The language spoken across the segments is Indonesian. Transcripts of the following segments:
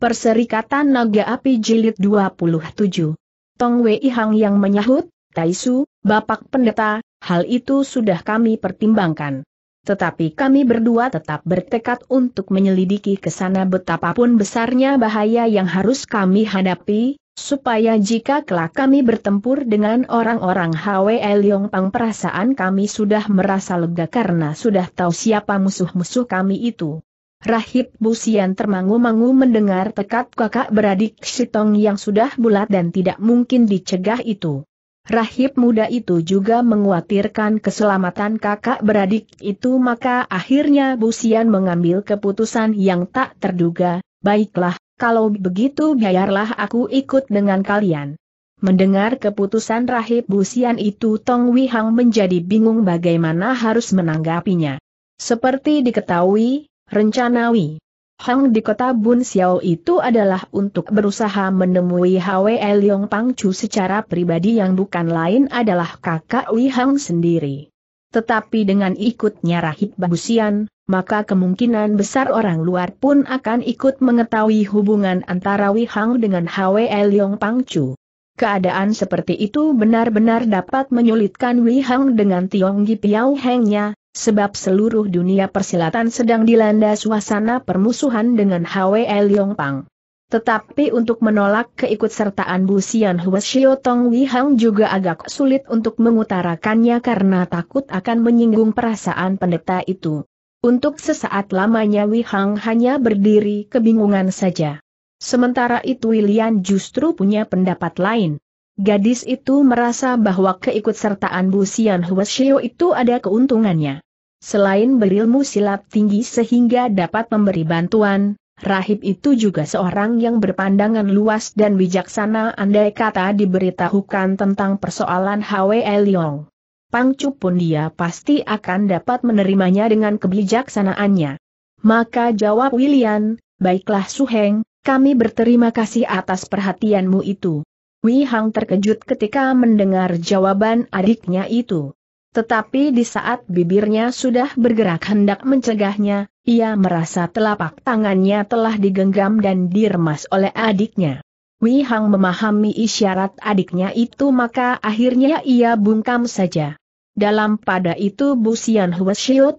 Perserikatan Naga Api Jilid 27. Tong Wei Hang yang menyahut, Taisu, Bapak Pendeta, hal itu sudah kami pertimbangkan. Tetapi kami berdua tetap bertekad untuk menyelidiki ke sana betapapun besarnya bahaya yang harus kami hadapi, supaya jika kelak kami bertempur dengan orang-orang HW Liong Pang perasaan kami sudah merasa lega karena sudah tahu siapa musuh-musuh kami itu. Rahib Busian termangu-mangu mendengar tekad kakak beradik Sitong yang sudah bulat dan tidak mungkin dicegah itu. Rahib muda itu juga menguatirkan keselamatan kakak beradik itu maka akhirnya Busian mengambil keputusan yang tak terduga, baiklah, kalau begitu biarlah aku ikut dengan kalian. Mendengar keputusan rahib Busian itu Tong Wihang menjadi bingung bagaimana harus menanggapinya. Seperti diketahui, Rencanawi, Wei Hang di kota Bun Xiao itu adalah untuk berusaha menemui Hwe Pang Chu secara pribadi yang bukan lain adalah kakak Wei Hang sendiri. Tetapi dengan ikutnya Rahib Bagusian, maka kemungkinan besar orang luar pun akan ikut mengetahui hubungan antara Wei Hang dengan Hwe Pang Chu. Keadaan seperti itu benar-benar dapat menyulitkan Wei Hang dengan Tiong Gi Piao Hengnya, sebab seluruh dunia persilatan sedang dilanda suasana permusuhan dengan Yong Pang. Tetapi untuk menolak keikutsertaan Bu Sian Hua Tong Wei Hang juga agak sulit untuk mengutarakannya karena takut akan menyinggung perasaan pendeta itu. Untuk sesaat lamanya Wei Hang hanya berdiri kebingungan saja. Sementara itu Wilian justru punya pendapat lain. Gadis itu merasa bahwa keikutsertaan Bu Xian Huashio itu ada keuntungannya. Selain berilmu silat tinggi sehingga dapat memberi bantuan, Rahib itu juga seorang yang berpandangan luas dan bijaksana andai kata diberitahukan tentang persoalan Hwe Liong. Pangcu pun dia pasti akan dapat menerimanya dengan kebijaksanaannya. Maka jawab William, baiklah Suheng, kami berterima kasih atas perhatianmu itu. Wei Hang terkejut ketika mendengar jawaban adiknya itu. Tetapi di saat bibirnya sudah bergerak hendak mencegahnya, ia merasa telapak tangannya telah digenggam dan diremas oleh adiknya. Wei Hang memahami isyarat adiknya itu maka akhirnya ia bungkam saja. Dalam pada itu Bu Xian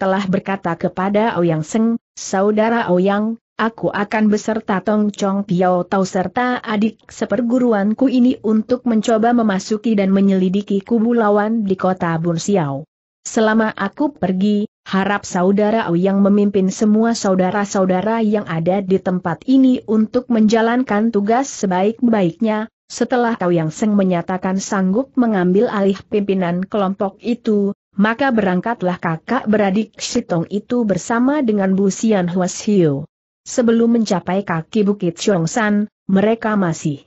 telah berkata kepada Ouyang Seng, saudara Ouyang, aku akan beserta Tong Chong Piao Tau serta adik seperguruanku ini untuk mencoba memasuki dan menyelidiki kubu lawan di kota Bursiao. Selama aku pergi, harap saudara Au yang memimpin semua saudara-saudara yang ada di tempat ini untuk menjalankan tugas sebaik-baiknya, setelah Kau Yang Seng menyatakan sanggup mengambil alih pimpinan kelompok itu, maka berangkatlah kakak beradik Shitong itu bersama dengan Bu Sian Huas Hiu. Sebelum mencapai kaki Bukit Syongsan, mereka masih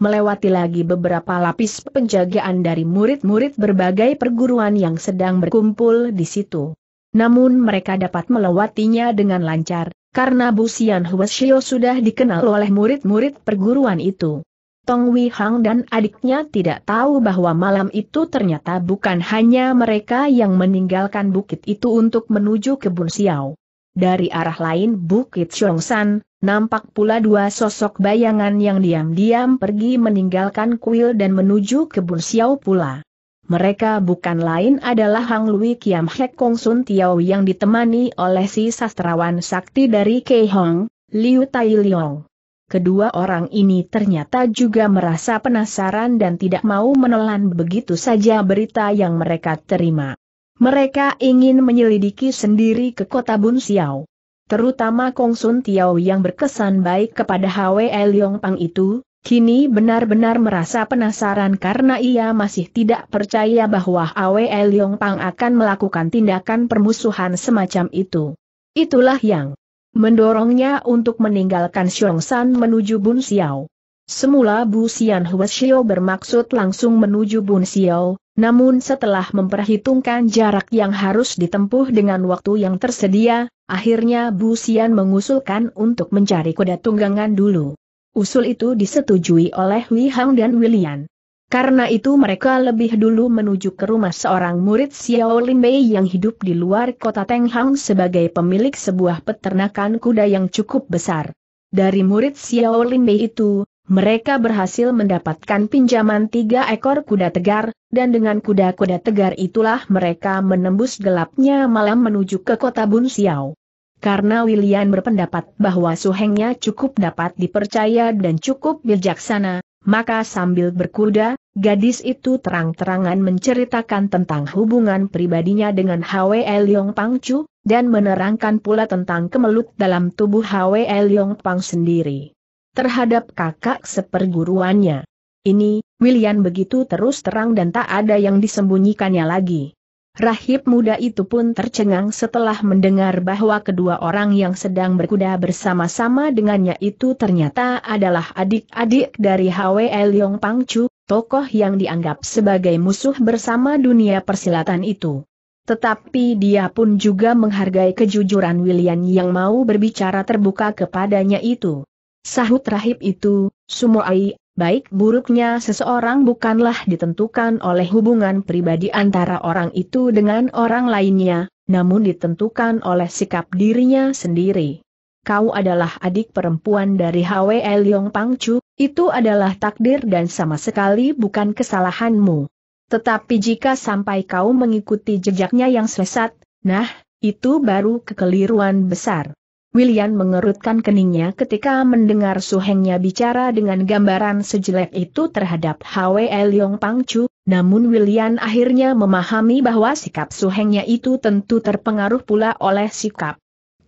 melewati lagi beberapa lapis penjagaan dari murid-murid berbagai perguruan yang sedang berkumpul di situ. Namun mereka dapat melewatinya dengan lancar, karena Bu Sian Huashio sudah dikenal oleh murid-murid perguruan itu. Tong Wei Hang dan adiknya tidak tahu bahwa malam itu ternyata bukan hanya mereka yang meninggalkan bukit itu untuk menuju kebun Xiao. Dari arah lain Bukit Chongsan, nampak pula dua sosok bayangan yang diam-diam pergi meninggalkan kuil dan menuju kebun Xiao pula. Mereka bukan lain adalah Hang Lui Kiam Hek Kong Sun Tiao yang ditemani oleh si sastrawan sakti dari Kei Hong, Liu Tai Liong. Kedua orang ini ternyata juga merasa penasaran dan tidak mau menelan begitu saja berita yang mereka terima. Mereka ingin menyelidiki sendiri ke kota Bun Xiao. Terutama Kong Sun Tiao yang berkesan baik kepada Hwe Leong Pang itu, kini benar-benar merasa penasaran karena ia masih tidak percaya bahwa Hwe Leong Pang akan melakukan tindakan permusuhan semacam itu. Itulah yang mendorongnya untuk meninggalkan San menuju Bun Xiao. Semula Bu Xian Xiao bermaksud langsung menuju Bun Xiao, namun setelah memperhitungkan jarak yang harus ditempuh dengan waktu yang tersedia, akhirnya Bu Sian mengusulkan untuk mencari kuda tunggangan dulu. Usul itu disetujui oleh Wei Hang dan William. Karena itu mereka lebih dulu menuju ke rumah seorang murid Xiao Bei yang hidup di luar kota Tenghang sebagai pemilik sebuah peternakan kuda yang cukup besar. Dari murid Xiao Bei itu, mereka berhasil mendapatkan pinjaman tiga ekor kuda tegar, dan dengan kuda-kuda tegar itulah mereka menembus gelapnya malam menuju ke kota Bunsiao. Karena William berpendapat bahwa suhengnya cukup dapat dipercaya dan cukup bijaksana, maka sambil berkuda, gadis itu terang-terangan menceritakan tentang hubungan pribadinya dengan Hwe Leong Pangcu, dan menerangkan pula tentang kemelut dalam tubuh Hwe Leong Pang sendiri terhadap kakak seperguruannya. Ini, William begitu terus terang dan tak ada yang disembunyikannya lagi. Rahib muda itu pun tercengang setelah mendengar bahwa kedua orang yang sedang berkuda bersama-sama dengannya itu ternyata adalah adik-adik dari HWL Yong Pangcu, tokoh yang dianggap sebagai musuh bersama dunia persilatan itu. Tetapi dia pun juga menghargai kejujuran William yang mau berbicara terbuka kepadanya itu. Sahut rahib itu, Sumoai, baik buruknya seseorang bukanlah ditentukan oleh hubungan pribadi antara orang itu dengan orang lainnya, namun ditentukan oleh sikap dirinya sendiri. Kau adalah adik perempuan dari Hwe Yong Pangcu, itu adalah takdir dan sama sekali bukan kesalahanmu. Tetapi jika sampai kau mengikuti jejaknya yang sesat, nah, itu baru kekeliruan besar. William mengerutkan keningnya ketika mendengar Su Hengnya bicara dengan gambaran sejelek itu terhadap Hwe Leong Chu, namun William akhirnya memahami bahwa sikap Su Hengnya itu tentu terpengaruh pula oleh sikap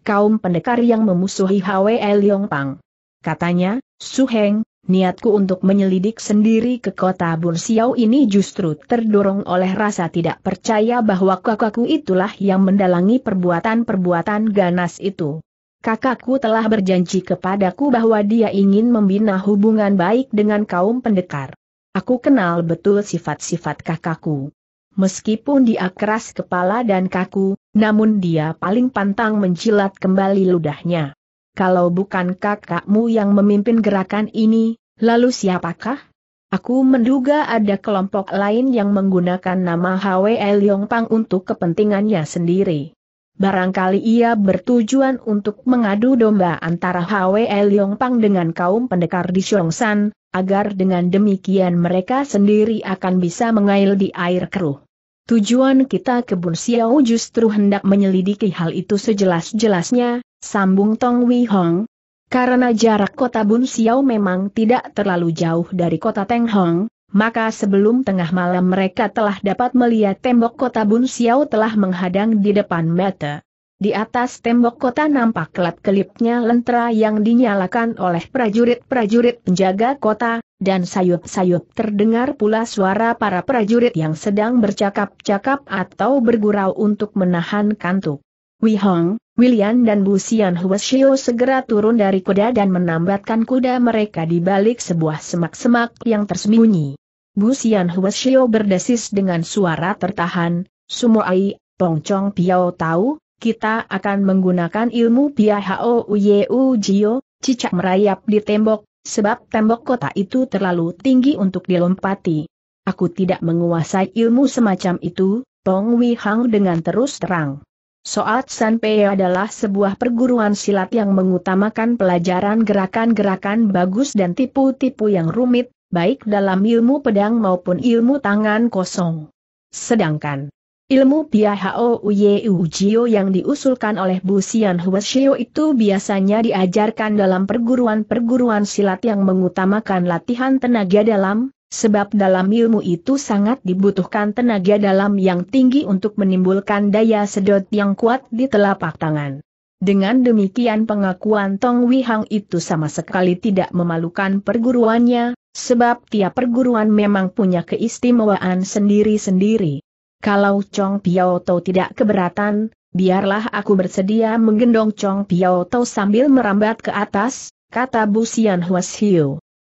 kaum pendekar yang memusuhi Hwe Leong Pang. Katanya, Su Heng, niatku untuk menyelidik sendiri ke kota Bursiau ini justru terdorong oleh rasa tidak percaya bahwa kakakku itulah yang mendalangi perbuatan-perbuatan ganas itu kakakku telah berjanji kepadaku bahwa dia ingin membina hubungan baik dengan kaum pendekar. Aku kenal betul sifat-sifat kakakku. Meskipun dia keras kepala dan kaku, namun dia paling pantang menjilat kembali ludahnya. Kalau bukan kakakmu yang memimpin gerakan ini, lalu siapakah? Aku menduga ada kelompok lain yang menggunakan nama Hwe Yong Pang untuk kepentingannya sendiri. Barangkali ia bertujuan untuk mengadu domba antara Hwe Pang dengan kaum pendekar di Xiongsan, agar dengan demikian mereka sendiri akan bisa mengail di air keruh. Tujuan kita kebun Xiao justru hendak menyelidiki hal itu sejelas-jelasnya, sambung Tong Wei Hong. Karena jarak kota Bun Xiao memang tidak terlalu jauh dari kota Teng Hong, maka sebelum tengah malam mereka telah dapat melihat tembok kota Bun Xiao telah menghadang di depan mata. Di atas tembok kota nampak kelap-kelipnya lentera yang dinyalakan oleh prajurit-prajurit penjaga kota, dan sayup-sayup terdengar pula suara para prajurit yang sedang bercakap-cakap atau bergurau untuk menahan kantuk. Wei Hong, William dan Bu Xian Huashio segera turun dari kuda dan menambatkan kuda mereka di balik sebuah semak-semak yang tersembunyi. Bu Xian Huashio berdesis dengan suara tertahan, Sumoai, Pongcong Piao tahu, kita akan menggunakan ilmu Piao Uyeu Jio, cicak merayap di tembok, sebab tembok kota itu terlalu tinggi untuk dilompati. Aku tidak menguasai ilmu semacam itu, Tong Wei Hang dengan terus terang. Soat Sanpei adalah sebuah perguruan silat yang mengutamakan pelajaran gerakan-gerakan bagus dan tipu-tipu yang rumit, baik dalam ilmu pedang maupun ilmu tangan kosong. Sedangkan ilmu Piahao Uye jio yang diusulkan oleh Bu Xian Huashio itu biasanya diajarkan dalam perguruan-perguruan silat yang mengutamakan latihan tenaga dalam, sebab dalam ilmu itu sangat dibutuhkan tenaga dalam yang tinggi untuk menimbulkan daya sedot yang kuat di telapak tangan. Dengan demikian pengakuan Tong Wihang itu sama sekali tidak memalukan perguruannya, Sebab tiap perguruan memang punya keistimewaan sendiri-sendiri. Kalau Chong Piao Tau tidak keberatan, biarlah aku bersedia menggendong Chong Piao Tau sambil merambat ke atas, kata Bu Xian Huas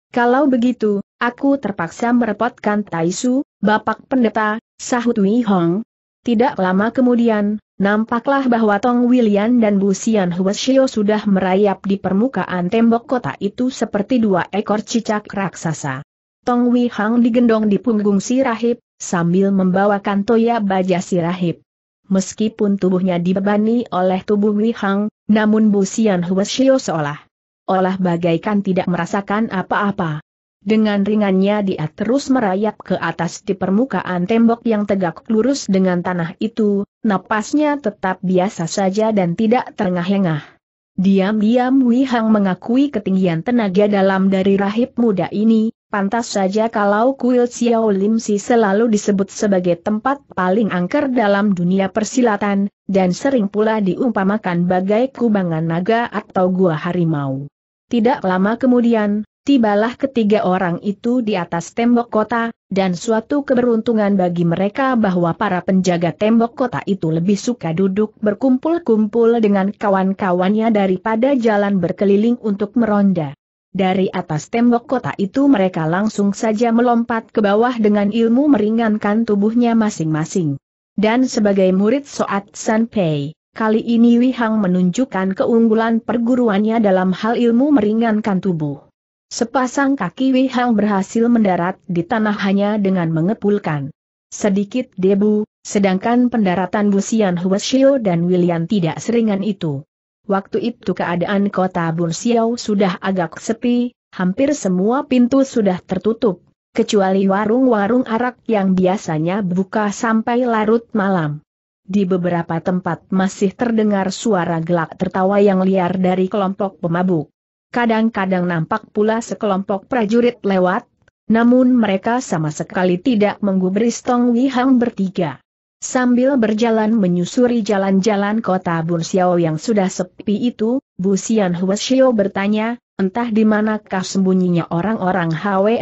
Kalau begitu, aku terpaksa merepotkan Taisu, Bapak Pendeta, sahut Wei Hong. Tidak lama kemudian, Nampaklah bahwa Tong William dan Bu Sian Hueshio sudah merayap di permukaan tembok kota itu seperti dua ekor cicak raksasa. Tong Wihang Hang digendong di punggung si rahib, sambil membawakan toya baja si rahib. Meskipun tubuhnya dibebani oleh tubuh Wihang, Hang, namun Bu Sian Hueshio seolah olah bagaikan tidak merasakan apa-apa. Dengan ringannya dia terus merayap ke atas di permukaan tembok yang tegak lurus dengan tanah itu, napasnya tetap biasa saja dan tidak terengah-engah. Diam-diam Wei Hang mengakui ketinggian tenaga dalam dari rahib muda ini, pantas saja kalau kuil Xiao Lim Si selalu disebut sebagai tempat paling angker dalam dunia persilatan, dan sering pula diumpamakan bagai kubangan naga atau gua harimau. Tidak lama kemudian, Tibalah ketiga orang itu di atas tembok kota, dan suatu keberuntungan bagi mereka bahwa para penjaga tembok kota itu lebih suka duduk berkumpul-kumpul dengan kawan-kawannya daripada jalan berkeliling untuk meronda. Dari atas tembok kota itu mereka langsung saja melompat ke bawah dengan ilmu meringankan tubuhnya masing-masing. Dan sebagai murid Soat Sanpei, kali ini Wihang menunjukkan keunggulan perguruannya dalam hal ilmu meringankan tubuh. Sepasang kaki Wei Hang berhasil mendarat di tanah hanya dengan mengepulkan sedikit debu, sedangkan pendaratan Busian Huashio dan William tidak seringan itu. Waktu itu keadaan kota Bunsiau sudah agak sepi, hampir semua pintu sudah tertutup, kecuali warung-warung arak yang biasanya buka sampai larut malam. Di beberapa tempat masih terdengar suara gelak tertawa yang liar dari kelompok pemabuk kadang-kadang nampak pula sekelompok prajurit lewat, namun mereka sama sekali tidak menggubris Tong Wihang bertiga. Sambil berjalan menyusuri jalan-jalan kota Bursiao yang sudah sepi itu, Bu Xian Huashio bertanya, entah di manakah sembunyinya orang-orang Hwe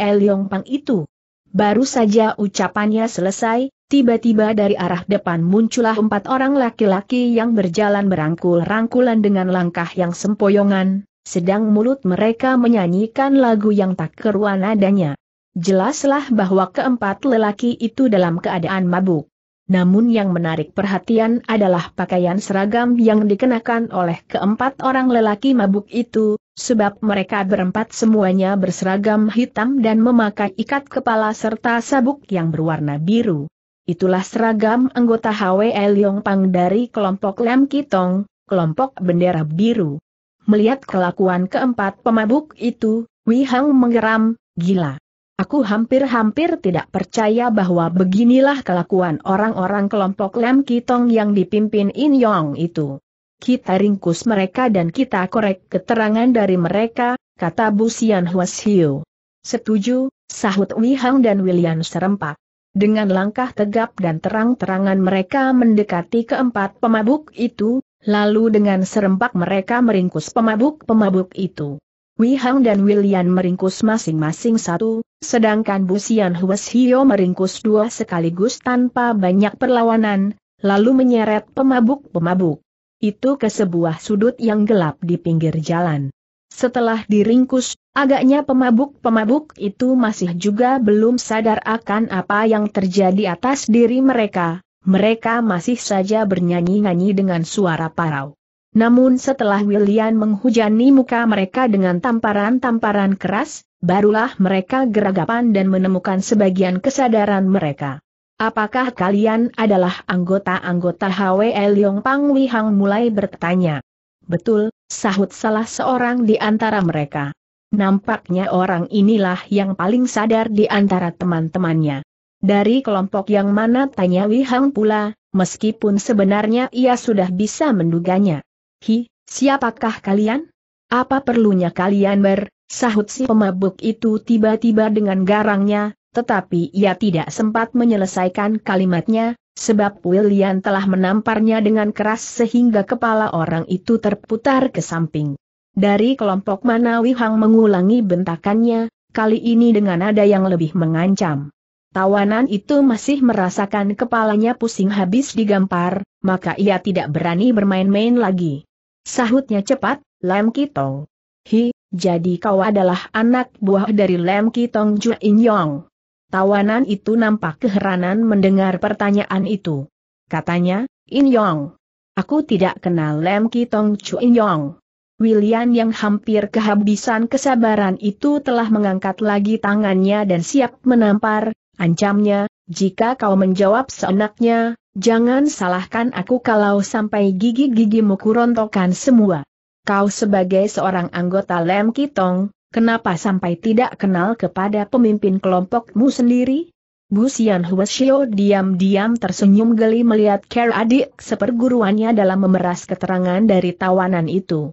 Pang itu. Baru saja ucapannya selesai, tiba-tiba dari arah depan muncullah empat orang laki-laki yang berjalan berangkul-rangkulan dengan langkah yang sempoyongan, sedang mulut mereka menyanyikan lagu yang tak keruan adanya. Jelaslah bahwa keempat lelaki itu dalam keadaan mabuk. Namun yang menarik perhatian adalah pakaian seragam yang dikenakan oleh keempat orang lelaki mabuk itu, sebab mereka berempat semuanya berseragam hitam dan memakai ikat kepala serta sabuk yang berwarna biru. Itulah seragam anggota HWL Yongpang dari kelompok Lam Kitong, kelompok bendera biru. Melihat kelakuan keempat pemabuk itu, Wei Hang menggeram, gila. Aku hampir-hampir tidak percaya bahwa beginilah kelakuan orang-orang kelompok Lam Kitong yang dipimpin In Yong itu. Kita ringkus mereka dan kita korek keterangan dari mereka, kata Bu Xian Huas Hiu. Setuju, sahut Wei Hang dan William serempak. Dengan langkah tegap dan terang-terangan mereka mendekati keempat pemabuk itu, Lalu dengan serempak mereka meringkus pemabuk-pemabuk itu. Wei Hang dan William meringkus masing-masing satu, sedangkan Bu Xian Huas Hio meringkus dua sekaligus tanpa banyak perlawanan, lalu menyeret pemabuk-pemabuk. Itu ke sebuah sudut yang gelap di pinggir jalan. Setelah diringkus, agaknya pemabuk-pemabuk itu masih juga belum sadar akan apa yang terjadi atas diri mereka, mereka masih saja bernyanyi-nyanyi dengan suara parau. Namun setelah William menghujani muka mereka dengan tamparan-tamparan keras, barulah mereka geragapan dan menemukan sebagian kesadaran mereka. Apakah kalian adalah anggota-anggota HWL Yong Pang Wihang mulai bertanya? Betul, sahut salah seorang di antara mereka. Nampaknya orang inilah yang paling sadar di antara teman-temannya. Dari kelompok yang mana tanya Wihang pula, meskipun sebenarnya ia sudah bisa menduganya. Hi, siapakah kalian? Apa perlunya kalian ber, sahut si pemabuk itu tiba-tiba dengan garangnya, tetapi ia tidak sempat menyelesaikan kalimatnya, sebab William telah menamparnya dengan keras sehingga kepala orang itu terputar ke samping. Dari kelompok mana Wihang mengulangi bentakannya, kali ini dengan nada yang lebih mengancam. Tawanan itu masih merasakan kepalanya pusing habis digampar, maka ia tidak berani bermain-main lagi. Sahutnya cepat, Lam Kitong. Hi, jadi kau adalah anak buah dari Lam Kitong Jua In Yong. Tawanan itu nampak keheranan mendengar pertanyaan itu. Katanya, In Yong. Aku tidak kenal Lam Kitong Chu In Yong. William yang hampir kehabisan kesabaran itu telah mengangkat lagi tangannya dan siap menampar, Ancamnya, jika kau menjawab seenaknya, jangan salahkan aku kalau sampai gigi-gigimu kurontokan semua. Kau sebagai seorang anggota Lem Kitong, kenapa sampai tidak kenal kepada pemimpin kelompokmu sendiri? Bu Sian Huasio diam-diam tersenyum geli melihat Ker adik seperguruannya dalam memeras keterangan dari tawanan itu.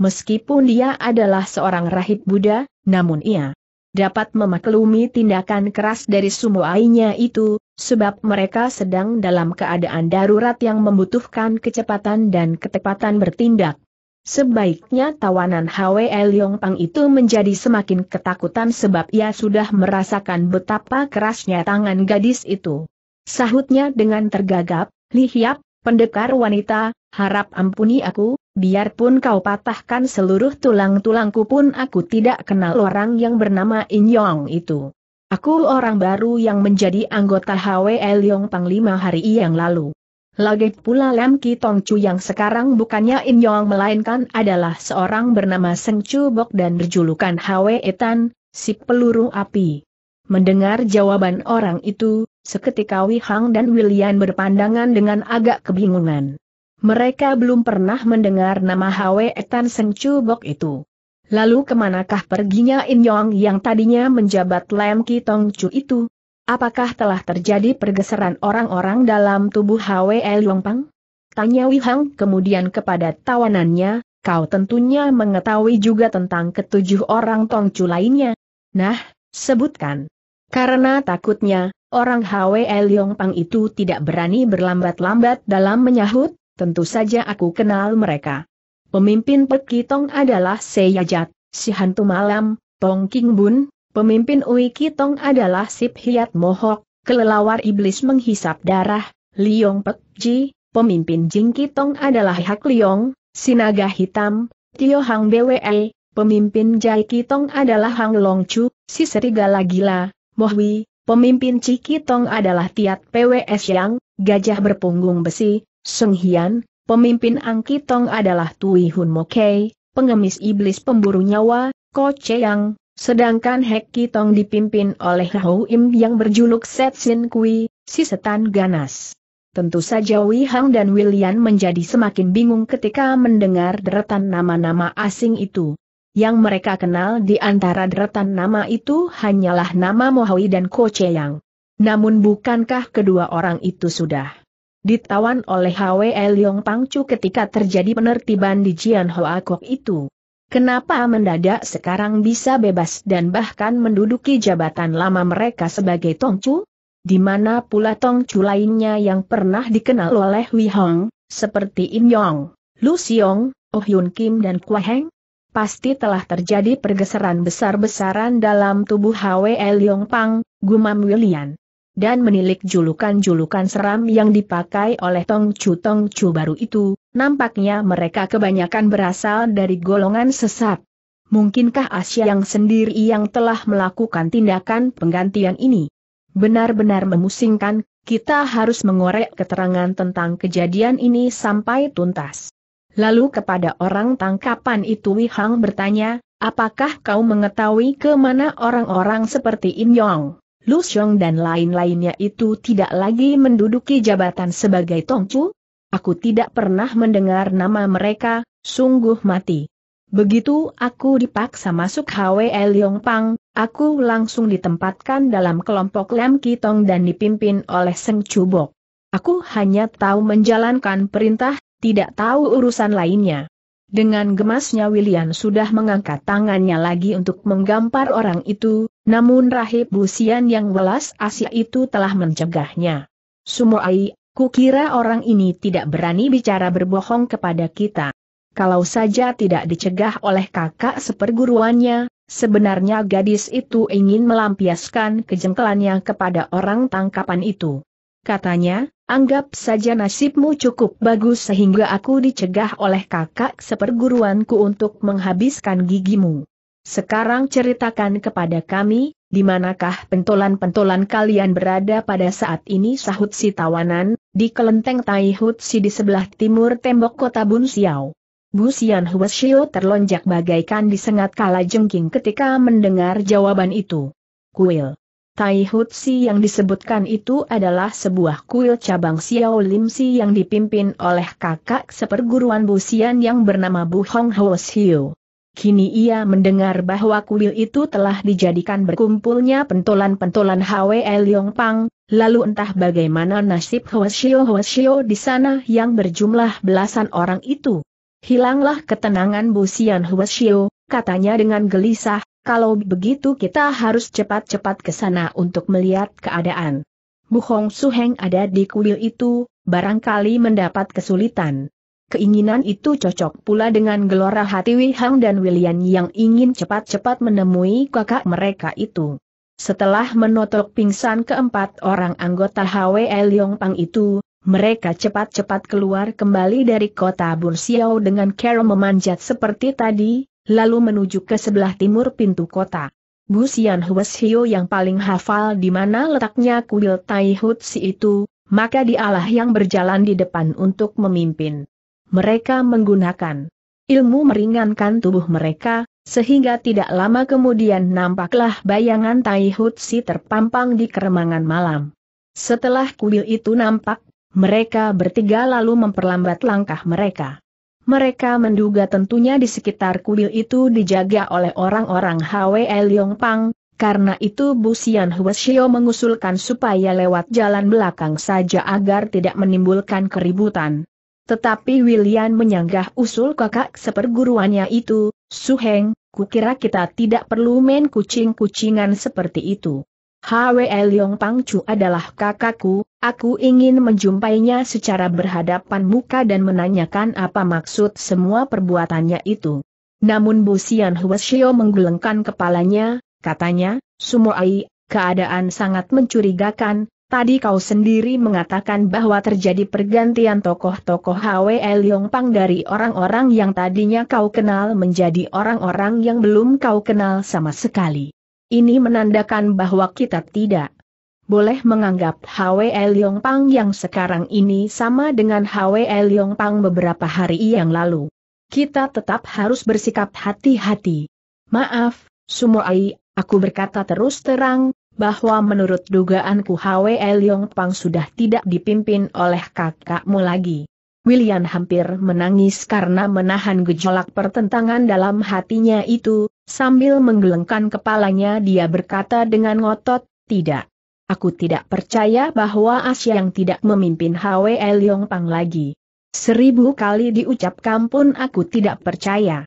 Meskipun dia adalah seorang rahib Buddha, namun ia dapat memaklumi tindakan keras dari semua ainya itu, sebab mereka sedang dalam keadaan darurat yang membutuhkan kecepatan dan ketepatan bertindak. Sebaiknya tawanan Hwe Leong Pang itu menjadi semakin ketakutan sebab ia sudah merasakan betapa kerasnya tangan gadis itu. Sahutnya dengan tergagap, Li Hiap, pendekar wanita, harap ampuni aku, Biarpun kau patahkan seluruh tulang-tulangku pun aku tidak kenal orang yang bernama Inyong itu. Aku orang baru yang menjadi anggota HWL Yong Pang lima hari yang lalu. Lagi pula Lam Ki Tong Chu yang sekarang bukannya In Yong melainkan adalah seorang bernama Seng Chu Bok dan berjulukan HW Etan, si peluru api. Mendengar jawaban orang itu, seketika Hang dan William berpandangan dengan agak kebingungan. Mereka belum pernah mendengar nama Hwe Tan Seng Chubok itu. Lalu kemanakah perginya In Yong yang tadinya menjabat Lam Ki Tong Chu itu? Apakah telah terjadi pergeseran orang-orang dalam tubuh Hwe Yong Pang? Tanya Hang kemudian kepada tawanannya, kau tentunya mengetahui juga tentang ketujuh orang Tong Chu lainnya. Nah, sebutkan. Karena takutnya, orang Hwe Yong Pang itu tidak berani berlambat-lambat dalam menyahut, tentu saja aku kenal mereka. Pemimpin Pek Tong adalah Seyajat, si hantu malam, Tong King Bun, pemimpin Ui Kitong adalah Sip Hiat Mohok, kelelawar iblis menghisap darah, Liong Pek Ji, pemimpin Jing Kitong adalah Hak Liong, Sinaga Hitam, Tio Hang BWE, pemimpin Jai Kitong adalah Hang Long Chu, si serigala gila, Mohwi, pemimpin Tong adalah Tiat PWS Yang, gajah berpunggung besi, Seng Hian, pemimpin Angki Tong adalah Tui Hun Kei, pengemis iblis pemburu nyawa, Ko Cheyang, sedangkan Hek Tong dipimpin oleh Hou Im yang berjuluk Set Sin Kui, si setan ganas. Tentu saja Wei Hang dan William menjadi semakin bingung ketika mendengar deretan nama-nama asing itu. Yang mereka kenal di antara deretan nama itu hanyalah nama Mohawi dan Ko Yang. Namun bukankah kedua orang itu sudah ditawan oleh Hwe Leong Pangcu ketika terjadi penertiban di Jian Hoa Kok itu. Kenapa mendadak sekarang bisa bebas dan bahkan menduduki jabatan lama mereka sebagai Tongcu? Di mana pula Tongcu lainnya yang pernah dikenal oleh Wei Hong, seperti In Yong, Lu Xiong, Oh Yun Kim dan Kwa Heng? Pasti telah terjadi pergeseran besar-besaran dalam tubuh Hwe Leong Pang, gumam William dan menilik julukan-julukan seram yang dipakai oleh Tong Chu Tong Chu baru itu, nampaknya mereka kebanyakan berasal dari golongan sesat. Mungkinkah Asia yang sendiri yang telah melakukan tindakan penggantian ini? Benar-benar memusingkan, kita harus mengorek keterangan tentang kejadian ini sampai tuntas. Lalu kepada orang tangkapan itu Wihang bertanya, apakah kau mengetahui kemana orang-orang seperti Im Yong? Lu Xiong dan lain-lainnya itu tidak lagi menduduki jabatan sebagai Tongcu? Aku tidak pernah mendengar nama mereka, sungguh mati. Begitu aku dipaksa masuk HWL Yongpang, aku langsung ditempatkan dalam kelompok Lam Kitong dan dipimpin oleh Seng Chubok. Aku hanya tahu menjalankan perintah, tidak tahu urusan lainnya. Dengan gemasnya William sudah mengangkat tangannya lagi untuk menggampar orang itu, namun rahib Busian yang welas asih itu telah mencegahnya. Sumoai, kukira orang ini tidak berani bicara berbohong kepada kita. Kalau saja tidak dicegah oleh kakak seperguruannya, sebenarnya gadis itu ingin melampiaskan kejengkelannya kepada orang tangkapan itu. Katanya, anggap saja nasibmu cukup bagus sehingga aku dicegah oleh kakak seperguruanku untuk menghabiskan gigimu. Sekarang ceritakan kepada kami, di manakah pentolan-pentolan kalian berada pada saat ini sahut si tawanan, di kelenteng Tai di sebelah timur tembok kota Bun Xiao. Bu Xian Huashio terlonjak bagaikan disengat kala jengking ketika mendengar jawaban itu. Kuil. Tai Hutsi yang disebutkan itu adalah sebuah kuil cabang Xiao Limsi yang dipimpin oleh kakak seperguruan Bu Xian yang bernama Bu Hong Huashio. Kini ia mendengar bahwa kuil itu telah dijadikan berkumpulnya pentolan-pentolan Yong Pang. lalu entah bagaimana nasib Hwe Shio di sana yang berjumlah belasan orang itu. Hilanglah ketenangan Busian Shio, katanya dengan gelisah, kalau begitu kita harus cepat-cepat ke sana untuk melihat keadaan. Bu Hong Suheng ada di kuil itu, barangkali mendapat kesulitan. Keinginan itu cocok pula dengan gelora hati Wei Hang dan William yang ingin cepat-cepat menemui kakak mereka itu. Setelah menotok pingsan keempat orang anggota HW HWE Pang itu, mereka cepat-cepat keluar kembali dari kota Bursiau dengan cara memanjat seperti tadi, lalu menuju ke sebelah timur pintu kota. Bu Sian yang paling hafal di mana letaknya kuil Tai Hutsi itu, maka dialah yang berjalan di depan untuk memimpin mereka menggunakan ilmu meringankan tubuh mereka, sehingga tidak lama kemudian nampaklah bayangan Tai Hutsi terpampang di keremangan malam. Setelah kuil itu nampak, mereka bertiga lalu memperlambat langkah mereka. Mereka menduga tentunya di sekitar kuil itu dijaga oleh orang-orang Hwe Pang, karena itu Busian Huashio mengusulkan supaya lewat jalan belakang saja agar tidak menimbulkan keributan. Tetapi William menyanggah usul kakak seperguruannya itu, Suheng, kukira kita tidak perlu main kucing-kucingan seperti itu. Hwe Leong Pangcu adalah kakakku, aku ingin menjumpainya secara berhadapan muka dan menanyakan apa maksud semua perbuatannya itu. Namun Bu Xian Huasio menggelengkan kepalanya, katanya, Ai, keadaan sangat mencurigakan, Tadi kau sendiri mengatakan bahwa terjadi pergantian tokoh-tokoh HWL Pang dari orang-orang yang tadinya kau kenal menjadi orang-orang yang belum kau kenal sama sekali. Ini menandakan bahwa kita tidak boleh menganggap HWL Pang yang sekarang ini sama dengan HWL Pang beberapa hari yang lalu. Kita tetap harus bersikap hati-hati. Maaf, Sumoai, aku berkata terus terang, bahwa menurut dugaanku Hwe Leong Pang sudah tidak dipimpin oleh kakakmu lagi. William hampir menangis karena menahan gejolak pertentangan dalam hatinya itu, sambil menggelengkan kepalanya dia berkata dengan ngotot, tidak. Aku tidak percaya bahwa Asia yang tidak memimpin Hwe Leong Pang lagi. Seribu kali diucapkan pun aku tidak percaya.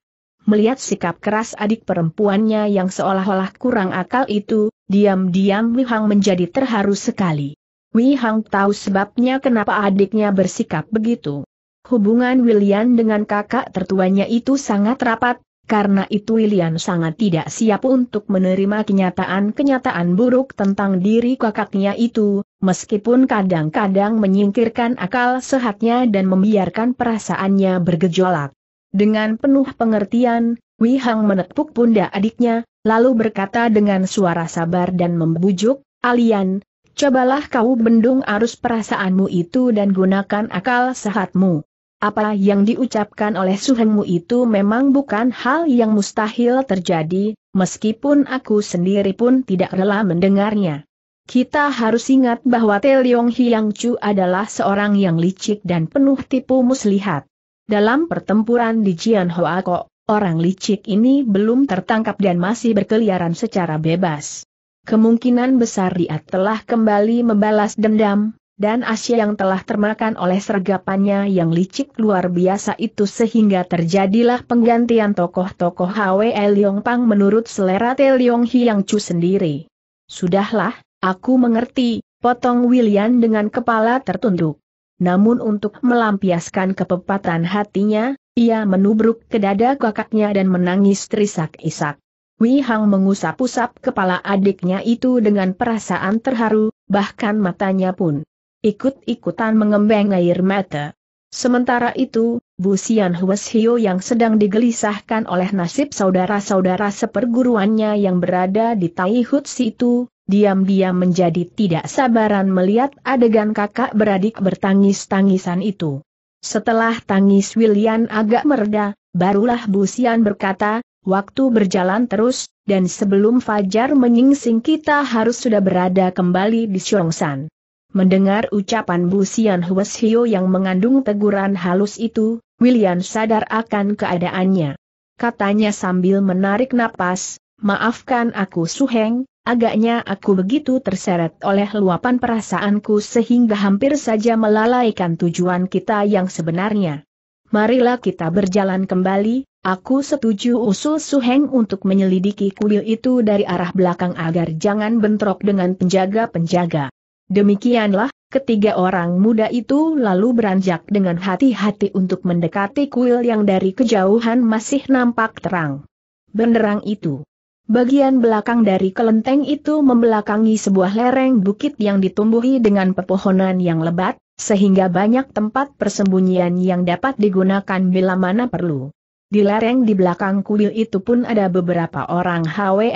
Melihat sikap keras adik perempuannya yang seolah-olah kurang akal itu, Diam-diam Wihang menjadi terharu sekali. Wihang tahu sebabnya kenapa adiknya bersikap begitu. Hubungan William dengan kakak tertuanya itu sangat rapat, karena itu William sangat tidak siap untuk menerima kenyataan-kenyataan buruk tentang diri kakaknya itu, meskipun kadang-kadang menyingkirkan akal sehatnya dan membiarkan perasaannya bergejolak. Dengan penuh pengertian, Wei Hang menepuk pundak adiknya, lalu berkata dengan suara sabar dan membujuk, Alian, cobalah kau bendung arus perasaanmu itu dan gunakan akal sehatmu. Apa yang diucapkan oleh suhengmu itu memang bukan hal yang mustahil terjadi, meskipun aku sendiri pun tidak rela mendengarnya. Kita harus ingat bahwa Teliong Hiang Chu adalah seorang yang licik dan penuh tipu muslihat. Dalam pertempuran di Jianhoako, orang licik ini belum tertangkap dan masih berkeliaran secara bebas. Kemungkinan besar dia telah kembali membalas dendam, dan Asia yang telah termakan oleh sergapannya yang licik luar biasa itu sehingga terjadilah penggantian tokoh-tokoh Hwe Yong Pang menurut selera Yong Leong Hiang Chu sendiri. Sudahlah, aku mengerti, potong William dengan kepala tertunduk namun untuk melampiaskan kepepatan hatinya, ia menubruk ke dada kakaknya dan menangis terisak-isak. Wei Hang mengusap-usap kepala adiknya itu dengan perasaan terharu, bahkan matanya pun ikut-ikutan mengembang air mata. Sementara itu, Bu Xian Hio yang sedang digelisahkan oleh nasib saudara-saudara seperguruannya yang berada di Hutsi itu diam-diam menjadi tidak sabaran melihat adegan kakak beradik bertangis-tangisan itu. Setelah tangis William agak mereda, barulah Busian berkata, waktu berjalan terus, dan sebelum Fajar menyingsing kita harus sudah berada kembali di Syongsan. Mendengar ucapan Busian Hues Hio yang mengandung teguran halus itu, William sadar akan keadaannya. Katanya sambil menarik napas, maafkan aku Suheng, Agaknya aku begitu terseret oleh luapan perasaanku sehingga hampir saja melalaikan tujuan kita yang sebenarnya. Marilah kita berjalan kembali, aku setuju usul Suheng untuk menyelidiki kuil itu dari arah belakang agar jangan bentrok dengan penjaga-penjaga. Demikianlah, ketiga orang muda itu lalu beranjak dengan hati-hati untuk mendekati kuil yang dari kejauhan masih nampak terang. Benderang itu Bagian belakang dari kelenteng itu membelakangi sebuah lereng bukit yang ditumbuhi dengan pepohonan yang lebat, sehingga banyak tempat persembunyian yang dapat digunakan bila mana perlu. Di lereng di belakang kuil itu pun ada beberapa orang Hwe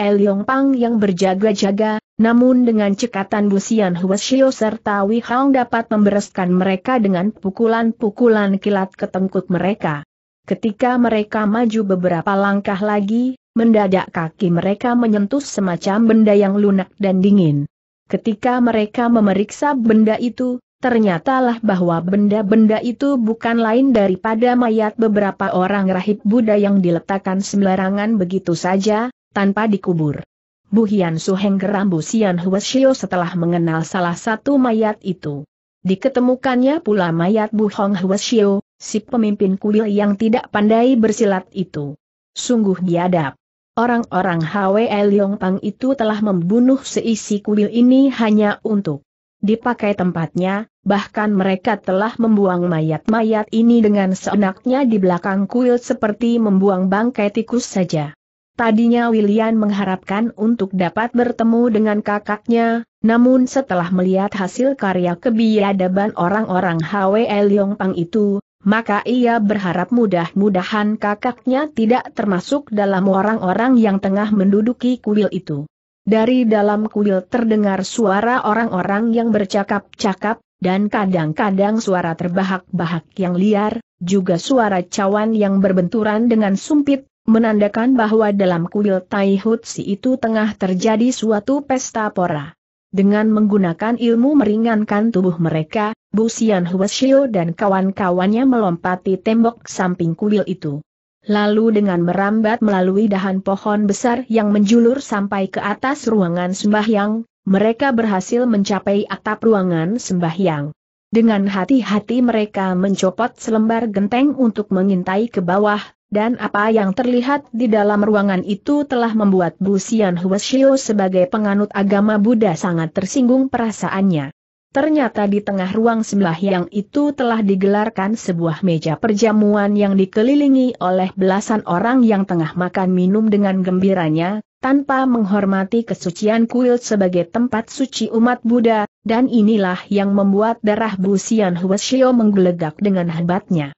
Pang yang berjaga-jaga, namun dengan cekatan busian Huashio serta Wihang dapat membereskan mereka dengan pukulan-pukulan kilat ke tengkuk mereka. Ketika mereka maju beberapa langkah lagi, Mendadak kaki mereka menyentuh semacam benda yang lunak dan dingin. Ketika mereka memeriksa benda itu, Ternyatalah bahwa benda-benda itu bukan lain daripada mayat beberapa orang rahib Buddha yang diletakkan sembarangan begitu saja, tanpa dikubur. Bu Hian Suheng gerambu Sian Hueshio setelah mengenal salah satu mayat itu. Diketemukannya pula mayat Bu Hong Hueshio, si pemimpin kuil yang tidak pandai bersilat itu. Sungguh biadab. Orang-orang Hwe Leong Pang itu telah membunuh seisi kuil ini hanya untuk dipakai tempatnya, bahkan mereka telah membuang mayat-mayat ini dengan seenaknya di belakang kuil seperti membuang bangkai tikus saja. Tadinya William mengharapkan untuk dapat bertemu dengan kakaknya, namun setelah melihat hasil karya kebiadaban orang-orang Hwe Leong Pang itu, maka ia berharap mudah-mudahan kakaknya tidak termasuk dalam orang-orang yang tengah menduduki kuil itu. Dari dalam kuil terdengar suara orang-orang yang bercakap-cakap, dan kadang-kadang suara terbahak-bahak yang liar, juga suara cawan yang berbenturan dengan sumpit, menandakan bahwa dalam kuil Taihutsi itu tengah terjadi suatu pesta pora. Dengan menggunakan ilmu meringankan tubuh mereka, Bu Xian Huashio dan kawan-kawannya melompati tembok samping kuil itu. Lalu dengan merambat melalui dahan pohon besar yang menjulur sampai ke atas ruangan sembahyang, mereka berhasil mencapai atap ruangan sembahyang. Dengan hati-hati mereka mencopot selembar genteng untuk mengintai ke bawah, dan apa yang terlihat di dalam ruangan itu telah membuat Bu Xian Huashio sebagai penganut agama Buddha sangat tersinggung perasaannya. Ternyata di tengah ruang sebelah yang itu telah digelarkan sebuah meja perjamuan yang dikelilingi oleh belasan orang yang tengah makan minum dengan gembiranya, tanpa menghormati kesucian kuil sebagai tempat suci umat Buddha, dan inilah yang membuat darah Bu Xian Huashio menggelegak dengan hebatnya.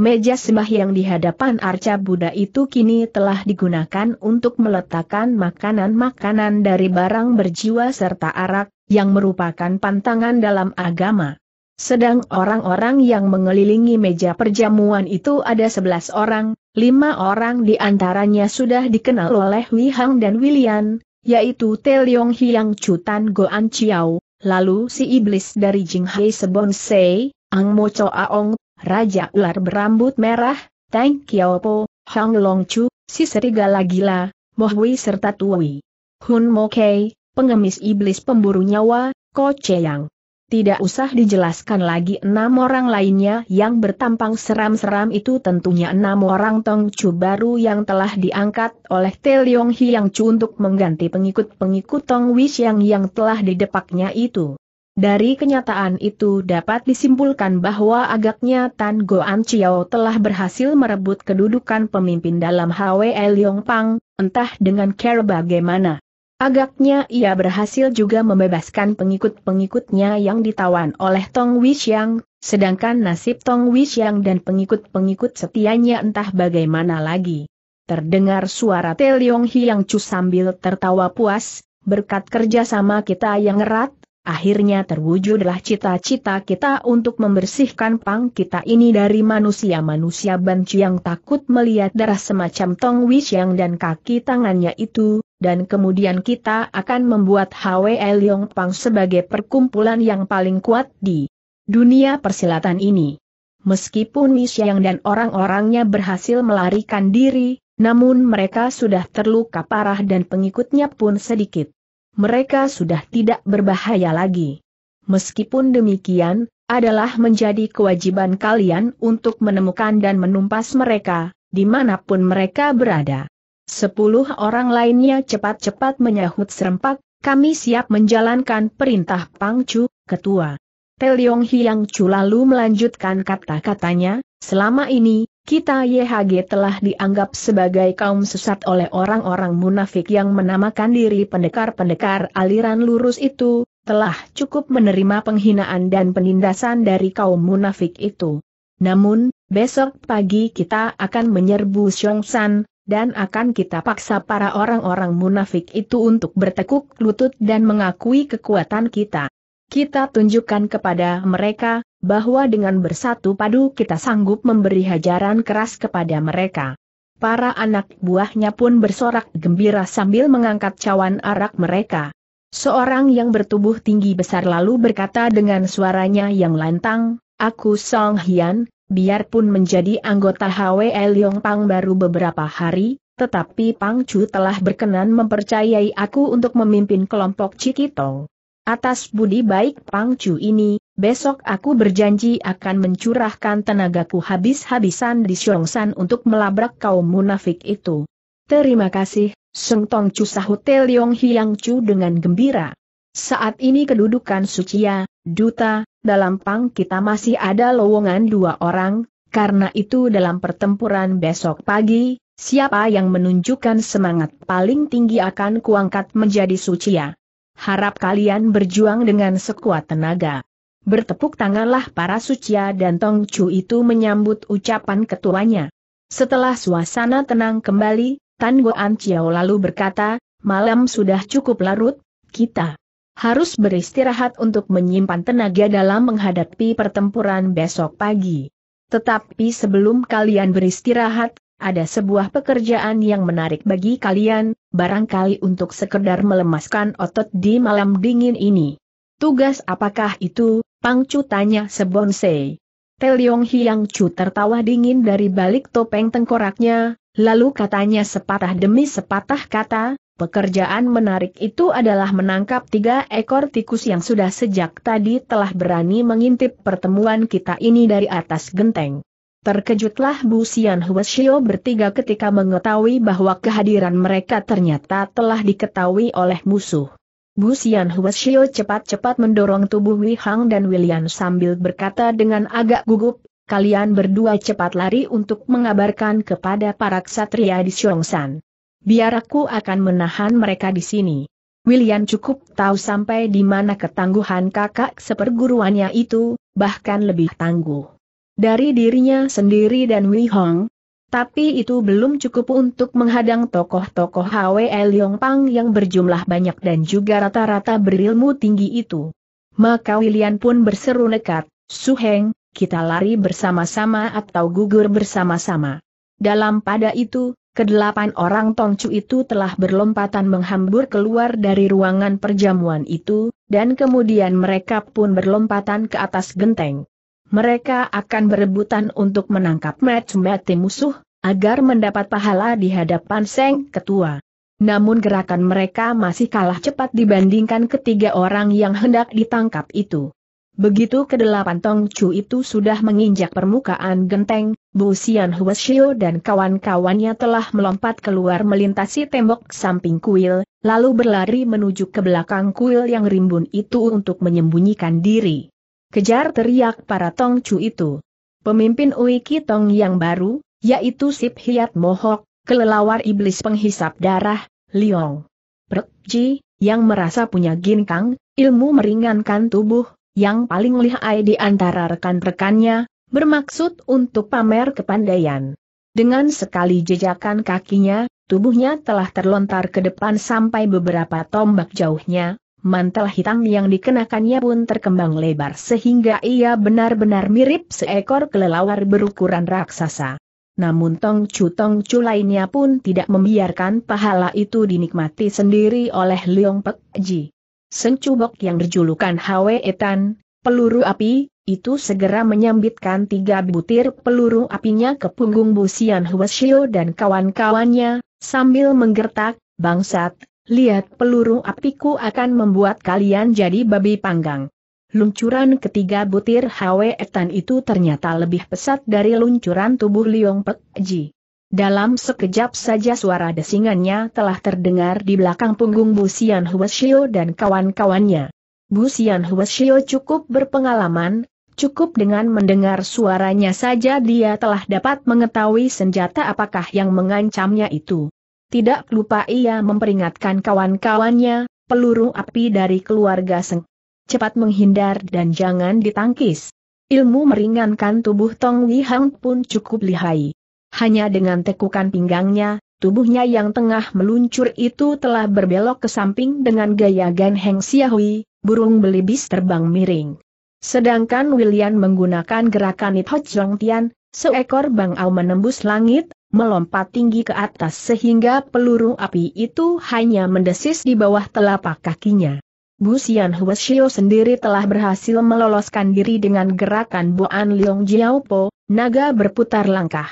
Meja sembahyang yang di hadapan arca Buddha itu kini telah digunakan untuk meletakkan makanan-makanan dari barang berjiwa serta arak, yang merupakan pantangan dalam agama. Sedang orang-orang yang mengelilingi meja perjamuan itu ada 11 orang, lima orang di antaranya sudah dikenal oleh Wi Hang dan William, yaitu Leong Hiang Chutan Goan Chiao, lalu si iblis dari Jing Jinghai Sebon Sei, Ang Mo Cho Aong, Raja Ular berambut merah, Tang Kiaopo, Hang Longchu, si serigala gila, Mohui serta Tui. Hun Mokei, pengemis iblis pemburu nyawa, Ko Cheyang. Tidak usah dijelaskan lagi enam orang lainnya yang bertampang seram-seram itu tentunya enam orang Tong Chu baru yang telah diangkat oleh Te Leong Hiang Chu untuk mengganti pengikut-pengikut Tong Wish yang yang telah didepaknya itu. Dari kenyataan itu dapat disimpulkan bahwa agaknya Tan Goan Chiao telah berhasil merebut kedudukan pemimpin dalam Yong Pang, entah dengan cara bagaimana. Agaknya ia berhasil juga membebaskan pengikut-pengikutnya yang ditawan oleh Tong Wixiang, sedangkan nasib Tong Wixiang dan pengikut-pengikut setianya entah bagaimana lagi. Terdengar suara Liong Hiang Chu sambil tertawa puas, berkat kerjasama kita yang erat, Akhirnya terwujudlah cita-cita kita untuk membersihkan pang kita ini dari manusia-manusia banci yang takut melihat darah semacam Tong Wisyang dan kaki tangannya itu, dan kemudian kita akan membuat HWL Yong Pang sebagai perkumpulan yang paling kuat di dunia persilatan ini. Meskipun Wisyang dan orang-orangnya berhasil melarikan diri, namun mereka sudah terluka parah dan pengikutnya pun sedikit mereka sudah tidak berbahaya lagi. Meskipun demikian, adalah menjadi kewajiban kalian untuk menemukan dan menumpas mereka, dimanapun mereka berada. Sepuluh orang lainnya cepat-cepat menyahut serempak, kami siap menjalankan perintah Pangcu, ketua. Teliong Hiang Chu lalu melanjutkan kata-katanya, selama ini, kita YHG telah dianggap sebagai kaum sesat oleh orang-orang munafik yang menamakan diri pendekar-pendekar aliran lurus itu, telah cukup menerima penghinaan dan penindasan dari kaum munafik itu. Namun, besok pagi kita akan menyerbu Syongsan, dan akan kita paksa para orang-orang munafik itu untuk bertekuk lutut dan mengakui kekuatan kita. Kita tunjukkan kepada mereka, bahwa dengan bersatu padu kita sanggup memberi hajaran keras kepada mereka. Para anak buahnya pun bersorak gembira sambil mengangkat cawan arak mereka. Seorang yang bertubuh tinggi besar lalu berkata dengan suaranya yang lantang, Aku Song Hian, biarpun menjadi anggota HWL Pang baru beberapa hari, tetapi Pang Chu telah berkenan mempercayai aku untuk memimpin kelompok Cikitong. Atas budi baik Pangcu ini, besok aku berjanji akan mencurahkan tenagaku habis-habisan di Syongsan untuk melabrak kaum munafik itu. Terima kasih, Seng Tong Chu sahut Liong Hiang Chu dengan gembira. Saat ini kedudukan Sucia, Duta, dalam pang kita masih ada lowongan dua orang, karena itu dalam pertempuran besok pagi, siapa yang menunjukkan semangat paling tinggi akan kuangkat menjadi Sucia. Harap kalian berjuang dengan sekuat tenaga. Bertepuk tanganlah para sucia dan Tong itu menyambut ucapan ketuanya. Setelah suasana tenang kembali, Tan Goan Chiao lalu berkata, malam sudah cukup larut, kita harus beristirahat untuk menyimpan tenaga dalam menghadapi pertempuran besok pagi. Tetapi sebelum kalian beristirahat, ada sebuah pekerjaan yang menarik bagi kalian, barangkali untuk sekedar melemaskan otot di malam dingin ini. Tugas apakah itu, Pangcu tanya Sebonsei. Teliong Hiang Chu tertawa dingin dari balik topeng tengkoraknya, lalu katanya sepatah demi sepatah kata, pekerjaan menarik itu adalah menangkap tiga ekor tikus yang sudah sejak tadi telah berani mengintip pertemuan kita ini dari atas genteng. Terkejutlah Bu Sian Huashio bertiga ketika mengetahui bahwa kehadiran mereka ternyata telah diketahui oleh musuh. Bu Sian Huashio cepat-cepat mendorong tubuh Wei Hang dan William sambil berkata dengan agak gugup, kalian berdua cepat lari untuk mengabarkan kepada para ksatria di Xiongshan. Biar aku akan menahan mereka di sini. William cukup tahu sampai di mana ketangguhan kakak seperguruannya itu, bahkan lebih tangguh dari dirinya sendiri dan Wei Hong. Tapi itu belum cukup untuk menghadang tokoh-tokoh Hwe Pang yang berjumlah banyak dan juga rata-rata berilmu tinggi itu. Maka William pun berseru nekat, "Su Heng, kita lari bersama-sama atau gugur bersama-sama. Dalam pada itu, kedelapan orang Tongcu itu telah berlompatan menghambur keluar dari ruangan perjamuan itu, dan kemudian mereka pun berlompatan ke atas genteng. Mereka akan berebutan untuk menangkap mati musuh, agar mendapat pahala di hadapan Seng Ketua. Namun gerakan mereka masih kalah cepat dibandingkan ketiga orang yang hendak ditangkap itu. Begitu kedelapan Tong Chu itu sudah menginjak permukaan genteng, Bu Xian Huashio dan kawan-kawannya telah melompat keluar melintasi tembok samping kuil, lalu berlari menuju ke belakang kuil yang rimbun itu untuk menyembunyikan diri. Kejar teriak para Tongcu itu. Pemimpin Ui Kitong yang baru, yaitu Sip Hiat Mohok, kelelawar iblis penghisap darah, Liong. Perkji, yang merasa punya ginkang, ilmu meringankan tubuh, yang paling lihai di antara rekan-rekannya, bermaksud untuk pamer kepandaian. Dengan sekali jejakan kakinya, tubuhnya telah terlontar ke depan sampai beberapa tombak jauhnya, mantel hitam yang dikenakannya pun terkembang lebar sehingga ia benar-benar mirip seekor kelelawar berukuran raksasa. Namun Tong Chu Tong Chu lainnya pun tidak membiarkan pahala itu dinikmati sendiri oleh Leong Pek Ji. Seng yang berjulukan Hwe Etan, peluru api, itu segera menyambitkan tiga butir peluru apinya ke punggung Busian Huesio dan kawan-kawannya, sambil menggertak, bangsat, Lihat peluru apiku akan membuat kalian jadi babi panggang. Luncuran ketiga butir Hwe Etan itu ternyata lebih pesat dari luncuran tubuh Liong Pek Ji. Dalam sekejap saja suara desingannya telah terdengar di belakang punggung Bu Xian Hueshio dan kawan-kawannya. Bu Xian Hueshio cukup berpengalaman, cukup dengan mendengar suaranya saja dia telah dapat mengetahui senjata apakah yang mengancamnya itu. Tidak lupa ia memperingatkan kawan-kawannya, peluru api dari keluarga Seng. Cepat menghindar dan jangan ditangkis. Ilmu meringankan tubuh Tong Hang pun cukup lihai. Hanya dengan tekukan pinggangnya, tubuhnya yang tengah meluncur itu telah berbelok ke samping dengan gaya Gan Heng Siahui, burung belibis terbang miring. Sedangkan William menggunakan gerakan It Ho Tian, seekor bangau menembus langit, melompat tinggi ke atas sehingga peluru api itu hanya mendesis di bawah telapak kakinya. Bu Xian Hueshio sendiri telah berhasil meloloskan diri dengan gerakan Boan Liong Jiaopo, naga berputar langkah.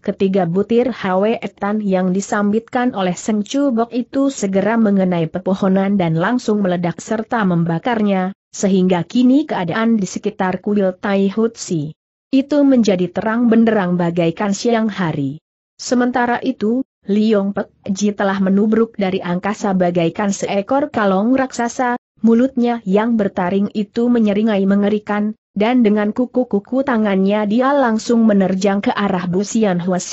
Ketiga butir Hwe Etan yang disambitkan oleh Seng Chu Bok itu segera mengenai pepohonan dan langsung meledak serta membakarnya, sehingga kini keadaan di sekitar kuil Tai Hutsi. Itu menjadi terang benderang bagaikan siang hari. Sementara itu, Liong Pek Ji telah menubruk dari angkasa bagaikan seekor kalong raksasa, mulutnya yang bertaring itu menyeringai mengerikan, dan dengan kuku-kuku tangannya dia langsung menerjang ke arah Busian Huas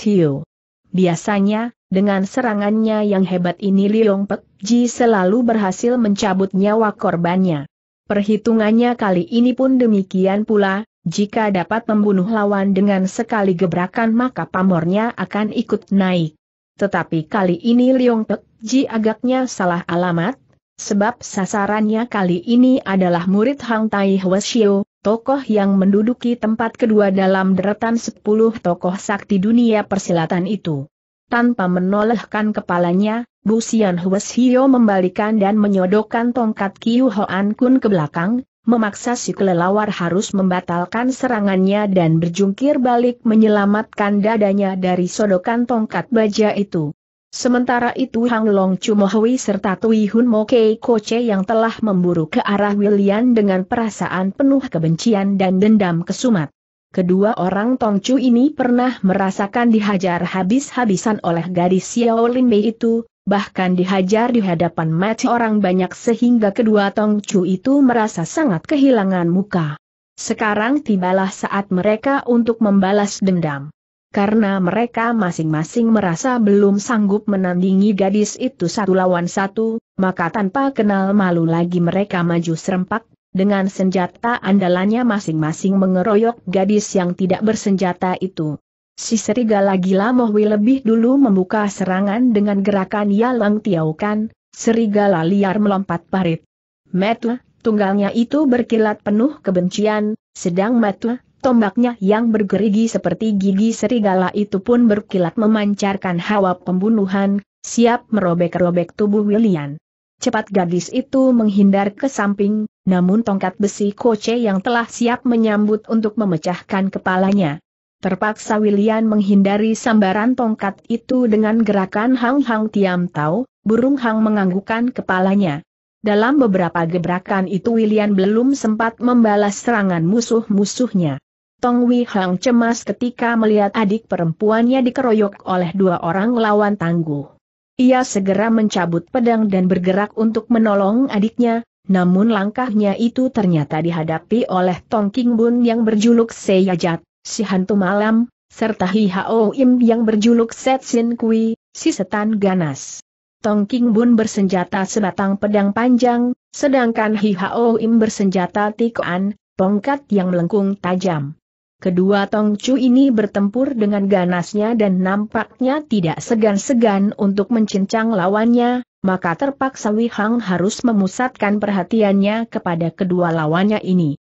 Biasanya, dengan serangannya yang hebat ini Liong Pek Ji selalu berhasil mencabut nyawa korbannya. Perhitungannya kali ini pun demikian pula, jika dapat membunuh lawan dengan sekali gebrakan maka pamornya akan ikut naik. Tetapi kali ini Leong Pek Ji agaknya salah alamat, sebab sasarannya kali ini adalah murid Hang Tai Hwasyo, tokoh yang menduduki tempat kedua dalam deretan 10 tokoh sakti dunia persilatan itu. Tanpa menolehkan kepalanya, Bu Sian Hwasyo membalikan dan menyodokkan tongkat Kiu Hoan Kun ke belakang, memaksa si kelelawar harus membatalkan serangannya dan berjungkir balik menyelamatkan dadanya dari sodokan tongkat baja itu. Sementara itu Hang Long Chumohui serta Tui Hun Mokei Koce yang telah memburu ke arah William dengan perasaan penuh kebencian dan dendam kesumat. Kedua orang Tong Chu ini pernah merasakan dihajar habis-habisan oleh gadis Xiao Lin Mei itu, bahkan dihajar di hadapan mati orang banyak sehingga kedua Tong Chu itu merasa sangat kehilangan muka. Sekarang tibalah saat mereka untuk membalas dendam. Karena mereka masing-masing merasa belum sanggup menandingi gadis itu satu lawan satu, maka tanpa kenal malu lagi mereka maju serempak, dengan senjata andalannya masing-masing mengeroyok gadis yang tidak bersenjata itu. Si serigala gila Mohwi lebih dulu membuka serangan dengan gerakan Yalang Tiaukan, serigala liar melompat parit. Metua, tunggalnya itu berkilat penuh kebencian, sedang metua, tombaknya yang bergerigi seperti gigi serigala itu pun berkilat memancarkan hawa pembunuhan, siap merobek-robek tubuh William. Cepat gadis itu menghindar ke samping, namun tongkat besi koce yang telah siap menyambut untuk memecahkan kepalanya, Terpaksa William menghindari sambaran tongkat itu dengan gerakan Hang Hang Tiam Tau, burung Hang menganggukkan kepalanya. Dalam beberapa gebrakan itu William belum sempat membalas serangan musuh-musuhnya. Tong Wei Hang cemas ketika melihat adik perempuannya dikeroyok oleh dua orang lawan tangguh. Ia segera mencabut pedang dan bergerak untuk menolong adiknya, namun langkahnya itu ternyata dihadapi oleh Tong King Bun yang berjuluk Seyajat, si hantu malam, serta Hi Hao Im yang berjuluk Set Sin Kui, si setan ganas. Tong King Bun bersenjata sebatang pedang panjang, sedangkan Hi Hao Im bersenjata tikoan, tongkat yang melengkung tajam. Kedua Tong Chu ini bertempur dengan ganasnya dan nampaknya tidak segan-segan untuk mencincang lawannya, maka terpaksa Wihang harus memusatkan perhatiannya kepada kedua lawannya ini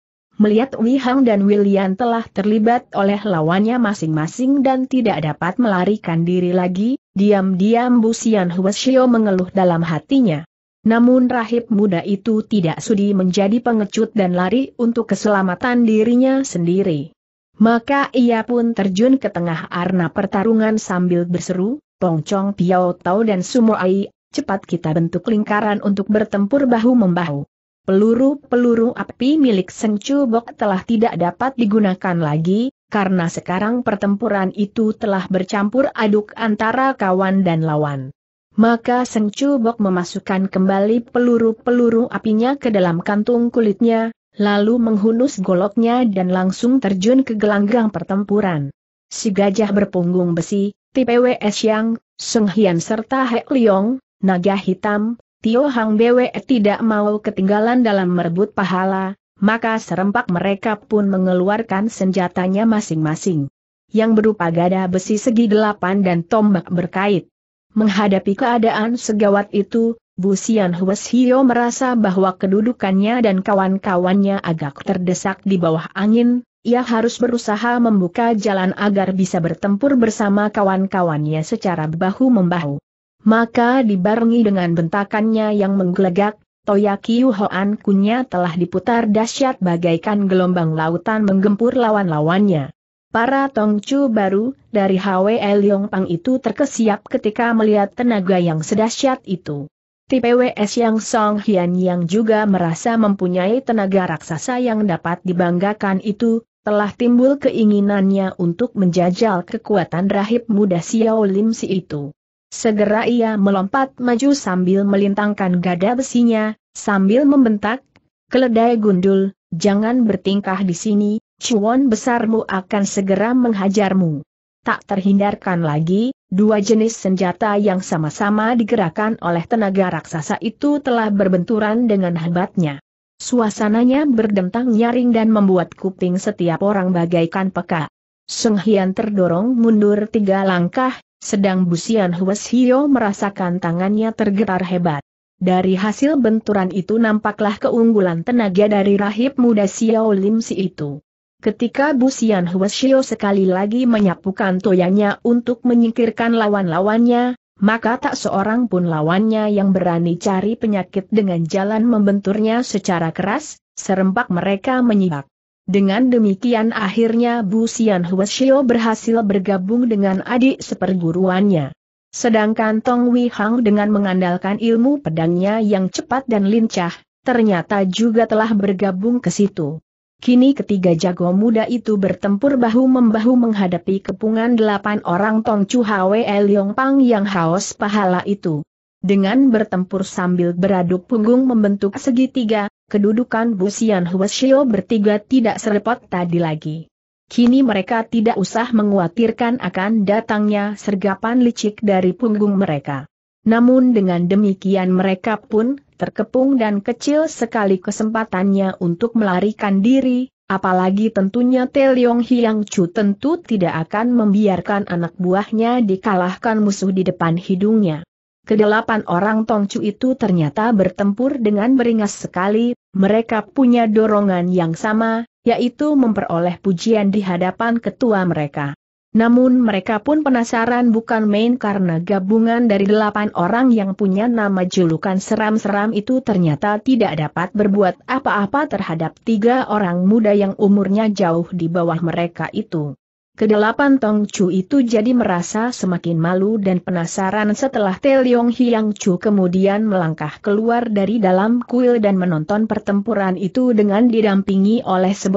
melihat Wei Hang dan William telah terlibat oleh lawannya masing-masing dan tidak dapat melarikan diri lagi, diam-diam Bu Sian Huesio mengeluh dalam hatinya. Namun rahib muda itu tidak sudi menjadi pengecut dan lari untuk keselamatan dirinya sendiri. Maka ia pun terjun ke tengah arena pertarungan sambil berseru, Pongcong Piao Tau dan Sumo Ai, cepat kita bentuk lingkaran untuk bertempur bahu-membahu. Peluru-peluru api milik Seng telah tidak dapat digunakan lagi, karena sekarang pertempuran itu telah bercampur aduk antara kawan dan lawan. Maka Seng memasukkan kembali peluru-peluru apinya ke dalam kantung kulitnya, lalu menghunus goloknya dan langsung terjun ke gelanggang pertempuran. Si gajah berpunggung besi, Tipe Wei Yang, Seng Hian serta Hek Liong, naga hitam, Tio Hang Bwe tidak mau ketinggalan dalam merebut pahala, maka serempak mereka pun mengeluarkan senjatanya masing-masing. Yang berupa gada besi segi delapan dan tombak berkait. Menghadapi keadaan segawat itu, Busian Hues Hio merasa bahwa kedudukannya dan kawan-kawannya agak terdesak di bawah angin, ia harus berusaha membuka jalan agar bisa bertempur bersama kawan-kawannya secara bahu-membahu. Maka dibarengi dengan bentakannya yang menggelegak, Toyaki Hoan Kunya telah diputar dahsyat bagaikan gelombang lautan menggempur lawan-lawannya. Para Tongcu baru dari HW Leong Pang itu terkesiap ketika melihat tenaga yang sedahsyat itu. TPWS yang Song Hian yang juga merasa mempunyai tenaga raksasa yang dapat dibanggakan itu, telah timbul keinginannya untuk menjajal kekuatan rahib muda Xiao Lim Si itu. Segera ia melompat maju sambil melintangkan gada besinya, sambil membentak, keledai gundul, jangan bertingkah di sini, cuan besarmu akan segera menghajarmu. Tak terhindarkan lagi, dua jenis senjata yang sama-sama digerakkan oleh tenaga raksasa itu telah berbenturan dengan hebatnya. Suasananya berdentang nyaring dan membuat kuping setiap orang bagaikan peka. Seng Hian terdorong mundur tiga langkah, sedang Busian Hues Hio merasakan tangannya tergetar hebat. Dari hasil benturan itu nampaklah keunggulan tenaga dari rahib muda Xiao Lim Si itu. Ketika Busian Hio sekali lagi menyapukan toyanya untuk menyingkirkan lawan-lawannya, maka tak seorang pun lawannya yang berani cari penyakit dengan jalan membenturnya secara keras, serempak mereka menyibak. Dengan demikian akhirnya Bu Xian Huashio berhasil bergabung dengan adik seperguruannya. Sedangkan Tong Wei Hang dengan mengandalkan ilmu pedangnya yang cepat dan lincah, ternyata juga telah bergabung ke situ. Kini ketiga jago muda itu bertempur bahu-membahu menghadapi kepungan delapan orang Tong Chu Hwe Liong Pang yang haus pahala itu. Dengan bertempur sambil beradu punggung membentuk segitiga, kedudukan Busian Huasio bertiga tidak serepot tadi lagi. Kini mereka tidak usah mengkhawatirkan akan datangnya sergapan licik dari punggung mereka. Namun dengan demikian mereka pun terkepung dan kecil sekali kesempatannya untuk melarikan diri, apalagi tentunya Teliong Hiang Chu tentu tidak akan membiarkan anak buahnya dikalahkan musuh di depan hidungnya. Kedelapan orang Tongcu itu ternyata bertempur dengan beringas sekali, mereka punya dorongan yang sama, yaitu memperoleh pujian di hadapan ketua mereka. Namun mereka pun penasaran bukan main karena gabungan dari delapan orang yang punya nama julukan seram-seram itu ternyata tidak dapat berbuat apa-apa terhadap tiga orang muda yang umurnya jauh di bawah mereka itu. Kedelapan Tong Chu itu jadi merasa semakin malu dan penasaran setelah Te Leong Hiang Chu kemudian melangkah keluar dari dalam kuil dan menonton pertempuran itu dengan didampingi oleh Se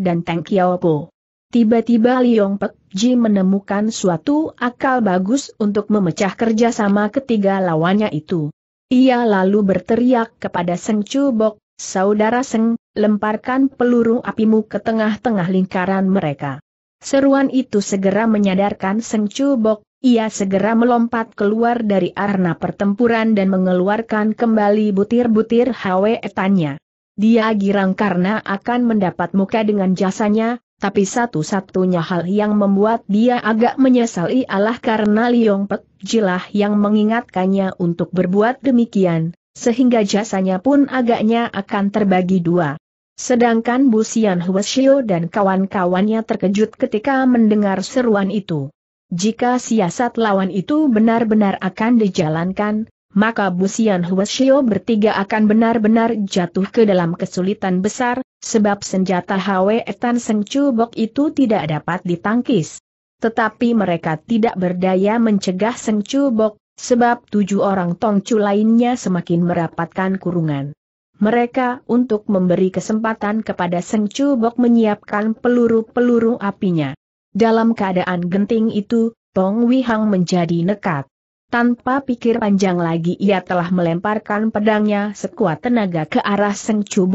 dan Tang Po. Tiba-tiba Liong Pek Ji menemukan suatu akal bagus untuk memecah kerjasama ketiga lawannya itu. Ia lalu berteriak kepada Seng Chu Bok, Saudara Seng, lemparkan peluru apimu ke tengah-tengah lingkaran mereka. Seruan itu segera menyadarkan Seng Bok, ia segera melompat keluar dari arena pertempuran dan mengeluarkan kembali butir-butir hawe etannya. Dia girang karena akan mendapat muka dengan jasanya, tapi satu-satunya hal yang membuat dia agak menyesali ialah karena Liong Pek Jilah yang mengingatkannya untuk berbuat demikian, sehingga jasanya pun agaknya akan terbagi dua. Sedangkan Bu Sian Hueshio dan kawan-kawannya terkejut ketika mendengar seruan itu. Jika siasat lawan itu benar-benar akan dijalankan, maka Bu Sian Hueshio bertiga akan benar-benar jatuh ke dalam kesulitan besar, sebab senjata Hwe Tan Seng Chubok itu tidak dapat ditangkis. Tetapi mereka tidak berdaya mencegah Seng Chubok, sebab tujuh orang tongcu lainnya semakin merapatkan kurungan mereka untuk memberi kesempatan kepada Seng Chu menyiapkan peluru-peluru apinya. Dalam keadaan genting itu, Tong Wihang menjadi nekat. Tanpa pikir panjang lagi ia telah melemparkan pedangnya sekuat tenaga ke arah Seng Chu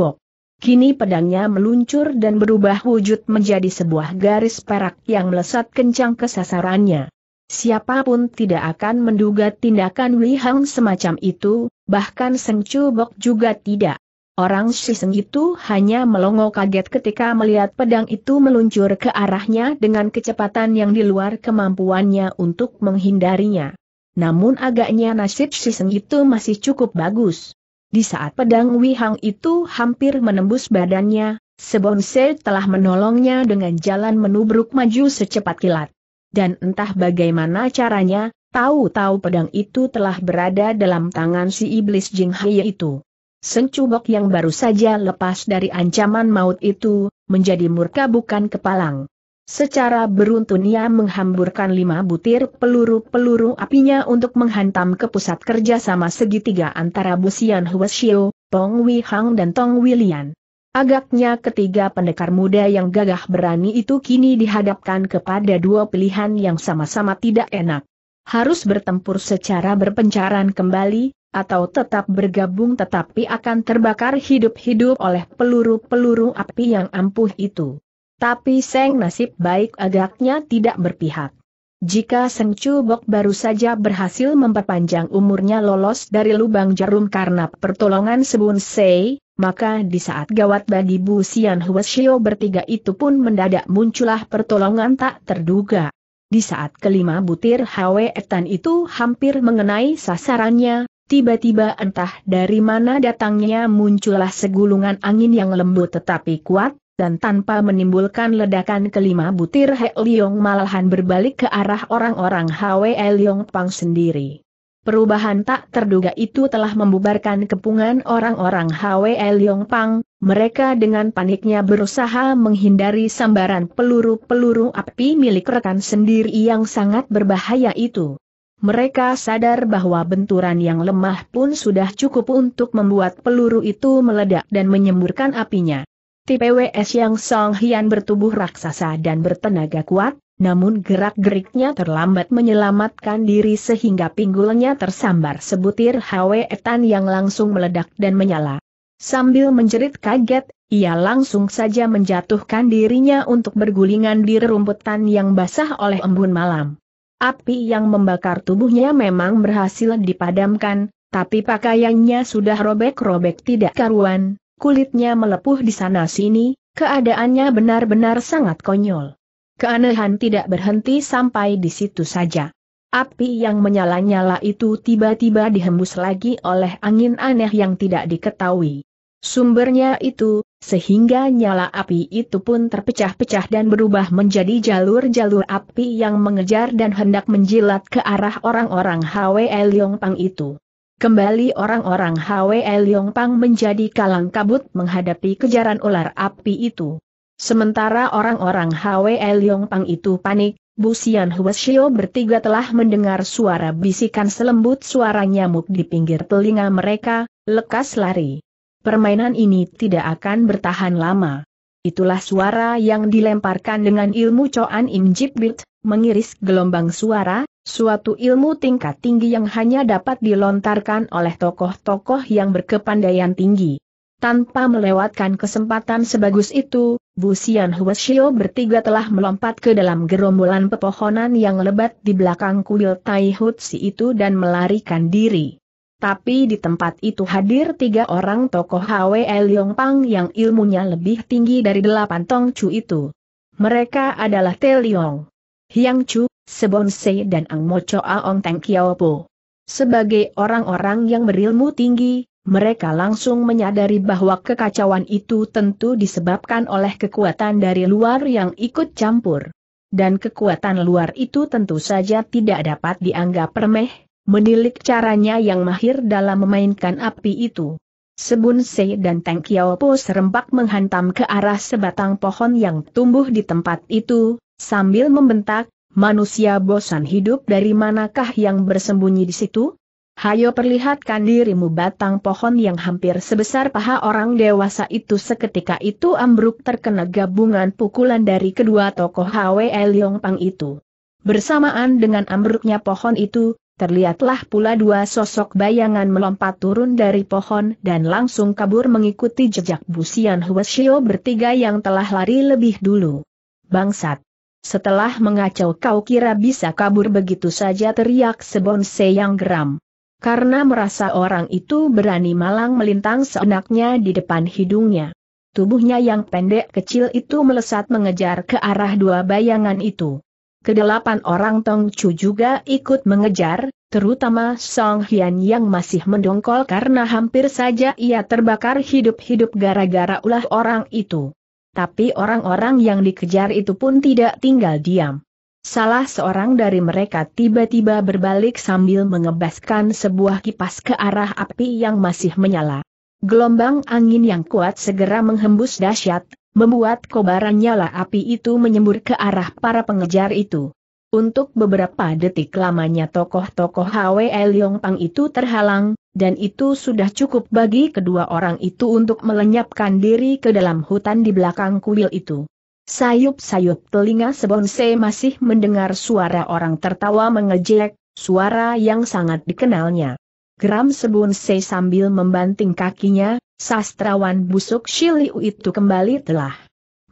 Kini pedangnya meluncur dan berubah wujud menjadi sebuah garis perak yang melesat kencang ke sasarannya. Siapapun tidak akan menduga tindakan Wihang semacam itu, bahkan Sengcu Bok juga tidak. Orang siseng itu hanya melongo kaget ketika melihat pedang itu meluncur ke arahnya dengan kecepatan yang di luar kemampuannya untuk menghindarinya. Namun agaknya nasib siseng itu masih cukup bagus. Di saat pedang Wihang itu hampir menembus badannya, Sebonse telah menolongnya dengan jalan menubruk maju secepat kilat. Dan entah bagaimana caranya, Tahu-tahu pedang itu telah berada dalam tangan si iblis Jing itu. Sencubok yang baru saja lepas dari ancaman maut itu, menjadi murka bukan kepalang. Secara beruntun ia menghamburkan lima butir peluru-peluru apinya untuk menghantam ke pusat kerja sama segitiga antara Busian Hueshio, Tong Wei Hang dan Tong Wilian. Agaknya ketiga pendekar muda yang gagah berani itu kini dihadapkan kepada dua pilihan yang sama-sama tidak enak harus bertempur secara berpencaran kembali, atau tetap bergabung tetapi akan terbakar hidup-hidup oleh peluru-peluru api yang ampuh itu. Tapi Seng nasib baik agaknya tidak berpihak. Jika Seng Cubok baru saja berhasil memperpanjang umurnya lolos dari lubang jarum karena pertolongan Sebun Sei, maka di saat gawat bagi Bu Sian Huashio bertiga itu pun mendadak muncullah pertolongan tak terduga. Di saat kelima butir Hwe Etan itu hampir mengenai sasarannya, tiba-tiba entah dari mana datangnya muncullah segulungan angin yang lembut tetapi kuat, dan tanpa menimbulkan ledakan kelima butir He liong malahan berbalik ke arah orang-orang Hwe liong Pang sendiri. Perubahan tak terduga itu telah membubarkan kepungan orang-orang Hwe Yong Pang, mereka dengan paniknya berusaha menghindari sambaran peluru-peluru api milik rekan sendiri yang sangat berbahaya itu. Mereka sadar bahwa benturan yang lemah pun sudah cukup untuk membuat peluru itu meledak dan menyemburkan apinya. TPWS yang Song Hian bertubuh raksasa dan bertenaga kuat, namun gerak-geriknya terlambat menyelamatkan diri sehingga pinggulnya tersambar sebutir hawe etan yang langsung meledak dan menyala. Sambil menjerit kaget, ia langsung saja menjatuhkan dirinya untuk bergulingan di rerumputan yang basah oleh embun malam. Api yang membakar tubuhnya memang berhasil dipadamkan, tapi pakaiannya sudah robek-robek tidak karuan, kulitnya melepuh di sana-sini, keadaannya benar-benar sangat konyol. Keanehan tidak berhenti sampai di situ saja. Api yang menyala-nyala itu tiba-tiba dihembus lagi oleh angin aneh yang tidak diketahui. Sumbernya itu, sehingga nyala api itu pun terpecah-pecah dan berubah menjadi jalur-jalur api yang mengejar dan hendak menjilat ke arah orang-orang Hwe Pang itu. Kembali orang-orang Hwe Pang menjadi kalang kabut menghadapi kejaran ular api itu. Sementara orang-orang Hwe Liong Pang itu panik, Bu Xian Huashio bertiga telah mendengar suara bisikan selembut suara nyamuk di pinggir telinga mereka, lekas lari. Permainan ini tidak akan bertahan lama. Itulah suara yang dilemparkan dengan ilmu Coan Im Jip Bit, mengiris gelombang suara, suatu ilmu tingkat tinggi yang hanya dapat dilontarkan oleh tokoh-tokoh yang berkepandaian tinggi. Tanpa melewatkan kesempatan sebagus itu, Busian Huashio bertiga telah melompat ke dalam gerombolan pepohonan yang lebat di belakang kuil Tai Hutsi itu dan melarikan diri. Tapi di tempat itu hadir tiga orang tokoh Hwe Pang yang ilmunya lebih tinggi dari delapan Tong Chu itu. Mereka adalah Te Liong, Hiang Chu, Sebon Sei dan Ang Mo Choa Ong Teng Kiao Po. Sebagai orang-orang yang berilmu tinggi, mereka langsung menyadari bahwa kekacauan itu tentu disebabkan oleh kekuatan dari luar yang ikut campur. Dan kekuatan luar itu tentu saja tidak dapat dianggap remeh, menilik caranya yang mahir dalam memainkan api itu. Sebun Se dan Teng Po serempak menghantam ke arah sebatang pohon yang tumbuh di tempat itu, sambil membentak, manusia bosan hidup dari manakah yang bersembunyi di situ? Hayo perlihatkan dirimu batang pohon yang hampir sebesar paha orang dewasa itu seketika itu ambruk terkena gabungan pukulan dari kedua tokoh Hwe Leong Pang itu. Bersamaan dengan ambruknya pohon itu, terlihatlah pula dua sosok bayangan melompat turun dari pohon dan langsung kabur mengikuti jejak Busian Huasio bertiga yang telah lari lebih dulu. Bangsat! Setelah mengacau kau kira bisa kabur begitu saja teriak Sebonse yang geram karena merasa orang itu berani malang melintang seenaknya di depan hidungnya. Tubuhnya yang pendek kecil itu melesat mengejar ke arah dua bayangan itu. Kedelapan orang Tong Chu juga ikut mengejar, terutama Song Hian yang masih mendongkol karena hampir saja ia terbakar hidup-hidup gara-gara ulah orang itu. Tapi orang-orang yang dikejar itu pun tidak tinggal diam. Salah seorang dari mereka tiba-tiba berbalik sambil mengebaskan sebuah kipas ke arah api yang masih menyala. Gelombang angin yang kuat segera menghembus dahsyat, membuat kobaran nyala api itu menyembur ke arah para pengejar itu. Untuk beberapa detik lamanya tokoh-tokoh Hwe Leong Pang itu terhalang, dan itu sudah cukup bagi kedua orang itu untuk melenyapkan diri ke dalam hutan di belakang kuil itu. Sayup-sayup telinga Sebonse masih mendengar suara orang tertawa mengejek, suara yang sangat dikenalnya. Geram Sebonse sambil membanting kakinya, sastrawan busuk Shiliu itu kembali telah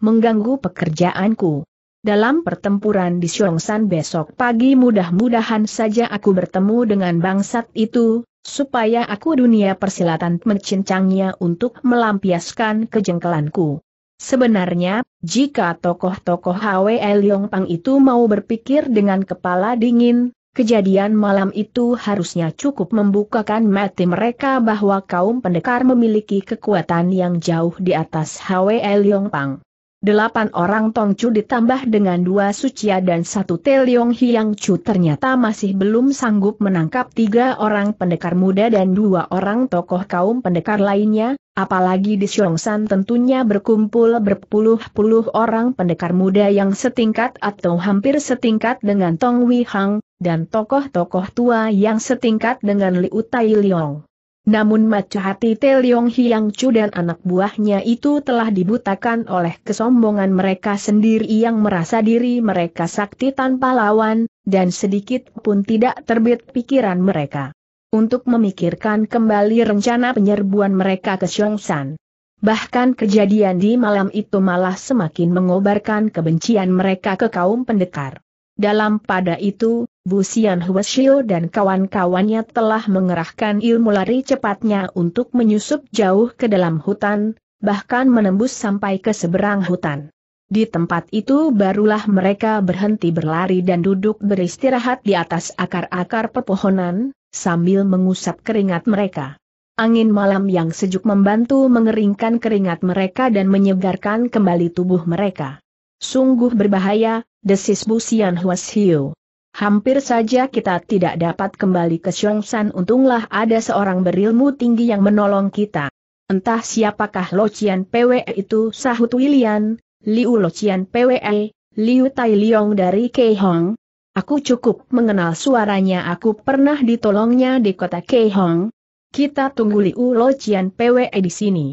mengganggu pekerjaanku. Dalam pertempuran di Syongsan besok pagi mudah-mudahan saja aku bertemu dengan bangsat itu, supaya aku dunia persilatan mencincangnya untuk melampiaskan kejengkelanku. Sebenarnya, jika tokoh-tokoh Hwe Leong Pang itu mau berpikir dengan kepala dingin, kejadian malam itu harusnya cukup membukakan mati mereka bahwa kaum pendekar memiliki kekuatan yang jauh di atas Hwe Leong Pang. Delapan orang Tongcu ditambah dengan dua Sucia dan satu Teliong Hiang Chu ternyata masih belum sanggup menangkap tiga orang pendekar muda dan dua orang tokoh kaum pendekar lainnya, apalagi di Xiongsan tentunya berkumpul berpuluh-puluh orang pendekar muda yang setingkat atau hampir setingkat dengan Tong Wihang, dan tokoh-tokoh tua yang setingkat dengan Liu Tai Liong. Namun macu hati Leong Hiang Chu dan anak buahnya itu telah dibutakan oleh kesombongan mereka sendiri yang merasa diri mereka sakti tanpa lawan, dan sedikit pun tidak terbit pikiran mereka. Untuk memikirkan kembali rencana penyerbuan mereka ke San. Bahkan kejadian di malam itu malah semakin mengobarkan kebencian mereka ke kaum pendekar. Dalam pada itu, Busian Huashio dan kawan-kawannya telah mengerahkan ilmu lari cepatnya untuk menyusup jauh ke dalam hutan, bahkan menembus sampai ke seberang hutan. Di tempat itu barulah mereka berhenti berlari dan duduk beristirahat di atas akar-akar pepohonan, sambil mengusap keringat mereka. Angin malam yang sejuk membantu mengeringkan keringat mereka dan menyegarkan kembali tubuh mereka. Sungguh berbahaya, desis Busian Huas Hiu. Hampir saja kita tidak dapat kembali ke Xiongsan untunglah ada seorang berilmu tinggi yang menolong kita. Entah siapakah Locian PWE itu sahut William, Liu Locian PWE, Liu Tai Liong dari Keihong. Aku cukup mengenal suaranya aku pernah ditolongnya di kota Keihong. Kita tunggu Liu Locian PWE di sini.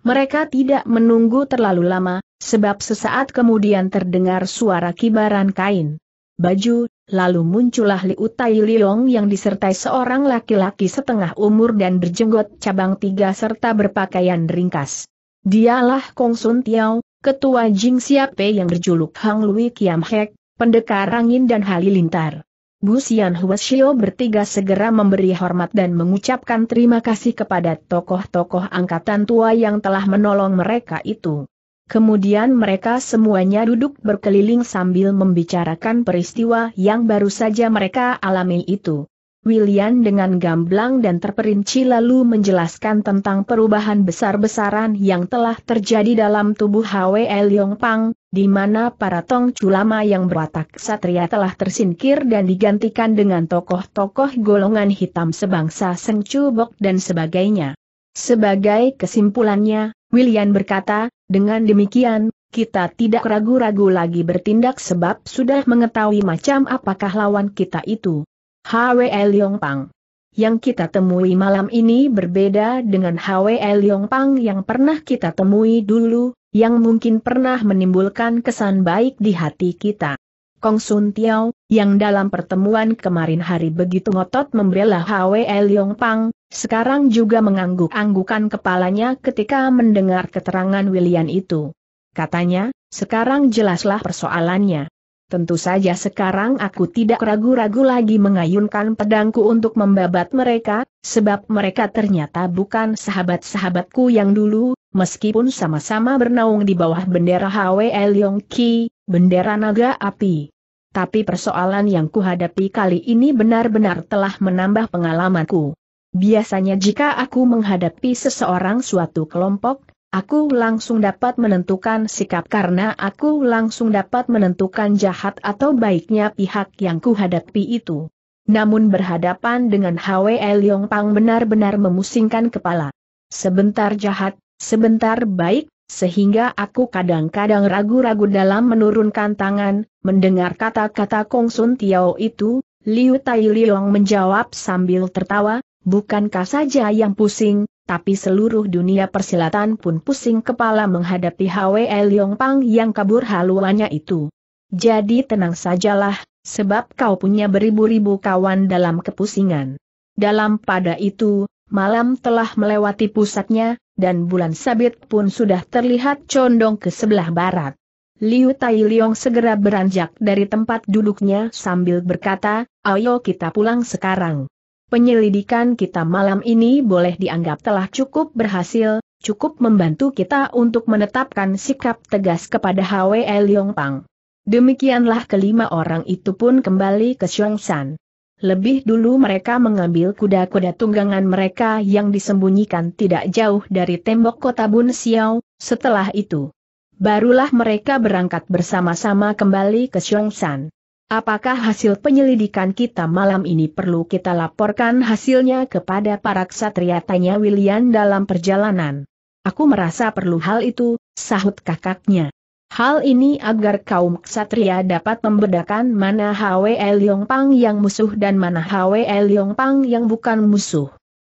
Mereka tidak menunggu terlalu lama, sebab sesaat kemudian terdengar suara kibaran kain. Baju, lalu muncullah Liu Tai Liong yang disertai seorang laki-laki setengah umur dan berjenggot cabang tiga serta berpakaian ringkas. Dialah Kong Sun Tiao, ketua Jing Siape yang berjuluk Hang Lui Kiam Hek, pendekar angin dan halilintar. Bu Xian Huashio bertiga segera memberi hormat dan mengucapkan terima kasih kepada tokoh-tokoh angkatan tua yang telah menolong mereka itu. Kemudian mereka semuanya duduk berkeliling sambil membicarakan peristiwa yang baru saja mereka alami itu. William dengan gamblang dan terperinci lalu menjelaskan tentang perubahan besar-besaran yang telah terjadi dalam tubuh Hwe Leong Pang, di mana para Tong Culama yang berwatak satria telah tersingkir dan digantikan dengan tokoh-tokoh golongan hitam sebangsa Seng Cubok dan sebagainya. Sebagai kesimpulannya, William berkata, dengan demikian, kita tidak ragu-ragu lagi bertindak sebab sudah mengetahui macam apakah lawan kita itu. Hwe Yong Pang yang kita temui malam ini berbeda dengan Hwe Yong Pang yang pernah kita temui dulu, yang mungkin pernah menimbulkan kesan baik di hati kita. Kong Sun Tiao, yang dalam pertemuan kemarin hari begitu ngotot membela Hwe Yong Pang, sekarang juga mengangguk-anggukan kepalanya ketika mendengar keterangan William itu. Katanya, sekarang jelaslah persoalannya. Tentu saja sekarang aku tidak ragu-ragu lagi mengayunkan pedangku untuk membabat mereka, sebab mereka ternyata bukan sahabat-sahabatku yang dulu, Meskipun sama-sama bernaung di bawah bendera HWL Ki, bendera naga api. Tapi persoalan yang kuhadapi kali ini benar-benar telah menambah pengalamanku. Biasanya jika aku menghadapi seseorang suatu kelompok, aku langsung dapat menentukan sikap karena aku langsung dapat menentukan jahat atau baiknya pihak yang kuhadapi itu. Namun berhadapan dengan HWL Pang benar-benar memusingkan kepala. Sebentar jahat, Sebentar baik, sehingga aku kadang-kadang ragu-ragu dalam menurunkan tangan, mendengar kata-kata Kong Sun Tiao itu, Liu Tai Liong menjawab sambil tertawa, bukankah saja yang pusing, tapi seluruh dunia persilatan pun pusing kepala menghadapi Hwe Liong Pang yang kabur haluannya itu. Jadi tenang sajalah, sebab kau punya beribu-ribu kawan dalam kepusingan. Dalam pada itu, malam telah melewati pusatnya, dan bulan sabit pun sudah terlihat condong ke sebelah barat. Liu Tai Liong segera beranjak dari tempat duduknya sambil berkata, ayo kita pulang sekarang. Penyelidikan kita malam ini boleh dianggap telah cukup berhasil, cukup membantu kita untuk menetapkan sikap tegas kepada HWE Liong Pang. Demikianlah kelima orang itu pun kembali ke San. Lebih dulu mereka mengambil kuda-kuda tunggangan mereka yang disembunyikan tidak jauh dari tembok kota Bun Xiao, setelah itu. Barulah mereka berangkat bersama-sama kembali ke Xiongshan. Apakah hasil penyelidikan kita malam ini perlu kita laporkan hasilnya kepada para ksatria tanya William dalam perjalanan? Aku merasa perlu hal itu, sahut kakaknya. Hal ini agar kaum ksatria dapat membedakan mana Hwe Leong Pang yang musuh dan mana Hwe Leong Pang yang bukan musuh.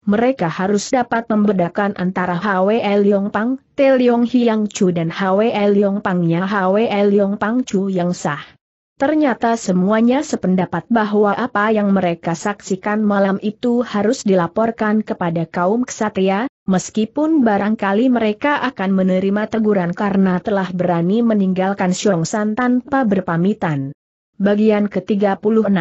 Mereka harus dapat membedakan antara Hwe Leong Pang, Te Leong Hiang Chu dan Hwe Leong Pangnya Hwe Leong Pang Chu yang sah. Ternyata semuanya sependapat bahwa apa yang mereka saksikan malam itu harus dilaporkan kepada kaum ksatria, Meskipun barangkali mereka akan menerima teguran karena telah berani meninggalkan San tanpa berpamitan. Bagian ke-36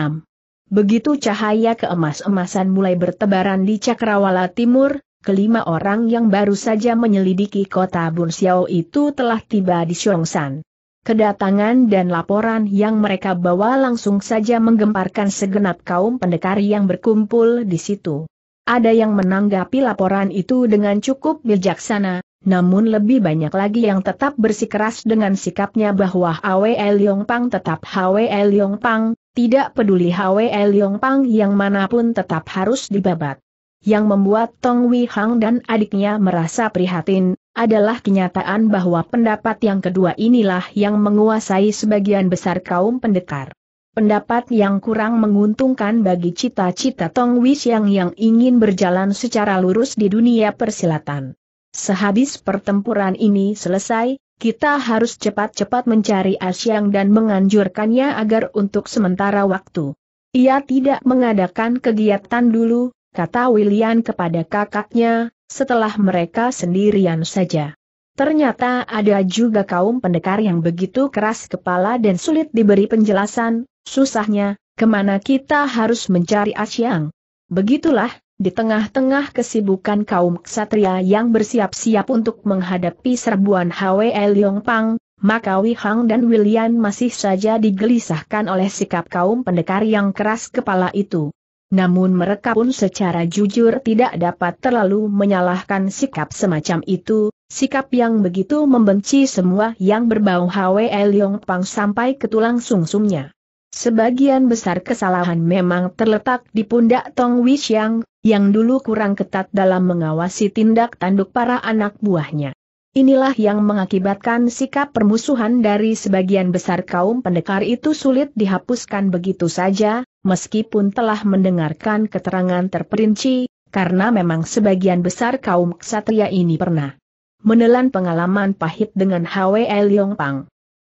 Begitu cahaya keemas-emasan mulai bertebaran di Cakrawala Timur, kelima orang yang baru saja menyelidiki kota Bunxiao itu telah tiba di San. Kedatangan dan laporan yang mereka bawa langsung saja menggemparkan segenap kaum pendekar yang berkumpul di situ. Ada yang menanggapi laporan itu dengan cukup bijaksana, namun lebih banyak lagi yang tetap bersikeras dengan sikapnya bahwa Hwe Pang tetap Hwe Pang, tidak peduli Hwe Pang yang manapun tetap harus dibabat. Yang membuat Tong Wei Hang dan adiknya merasa prihatin, adalah kenyataan bahwa pendapat yang kedua inilah yang menguasai sebagian besar kaum pendekar pendapat yang kurang menguntungkan bagi cita-cita Tong Wishang yang ingin berjalan secara lurus di dunia persilatan. Sehabis pertempuran ini selesai, kita harus cepat-cepat mencari Asyang dan menganjurkannya agar untuk sementara waktu. Ia tidak mengadakan kegiatan dulu, kata William kepada kakaknya, setelah mereka sendirian saja. Ternyata ada juga kaum pendekar yang begitu keras kepala dan sulit diberi penjelasan, Susahnya, kemana kita harus mencari asyang? Begitulah, di tengah-tengah kesibukan kaum ksatria yang bersiap-siap untuk menghadapi serbuan Hwe Yong maka Makawi Hang dan William masih saja digelisahkan oleh sikap kaum pendekar yang keras kepala itu. Namun mereka pun secara jujur tidak dapat terlalu menyalahkan sikap semacam itu, sikap yang begitu membenci semua yang berbau Hwe Leong Pang sampai ke tulang sungsumnya. Sebagian besar kesalahan memang terletak di pundak Tong Wixiang, yang dulu kurang ketat dalam mengawasi tindak tanduk para anak buahnya. Inilah yang mengakibatkan sikap permusuhan dari sebagian besar kaum pendekar itu sulit dihapuskan begitu saja, meskipun telah mendengarkan keterangan terperinci, karena memang sebagian besar kaum ksatria ini pernah menelan pengalaman pahit dengan Hwe Liong Pang.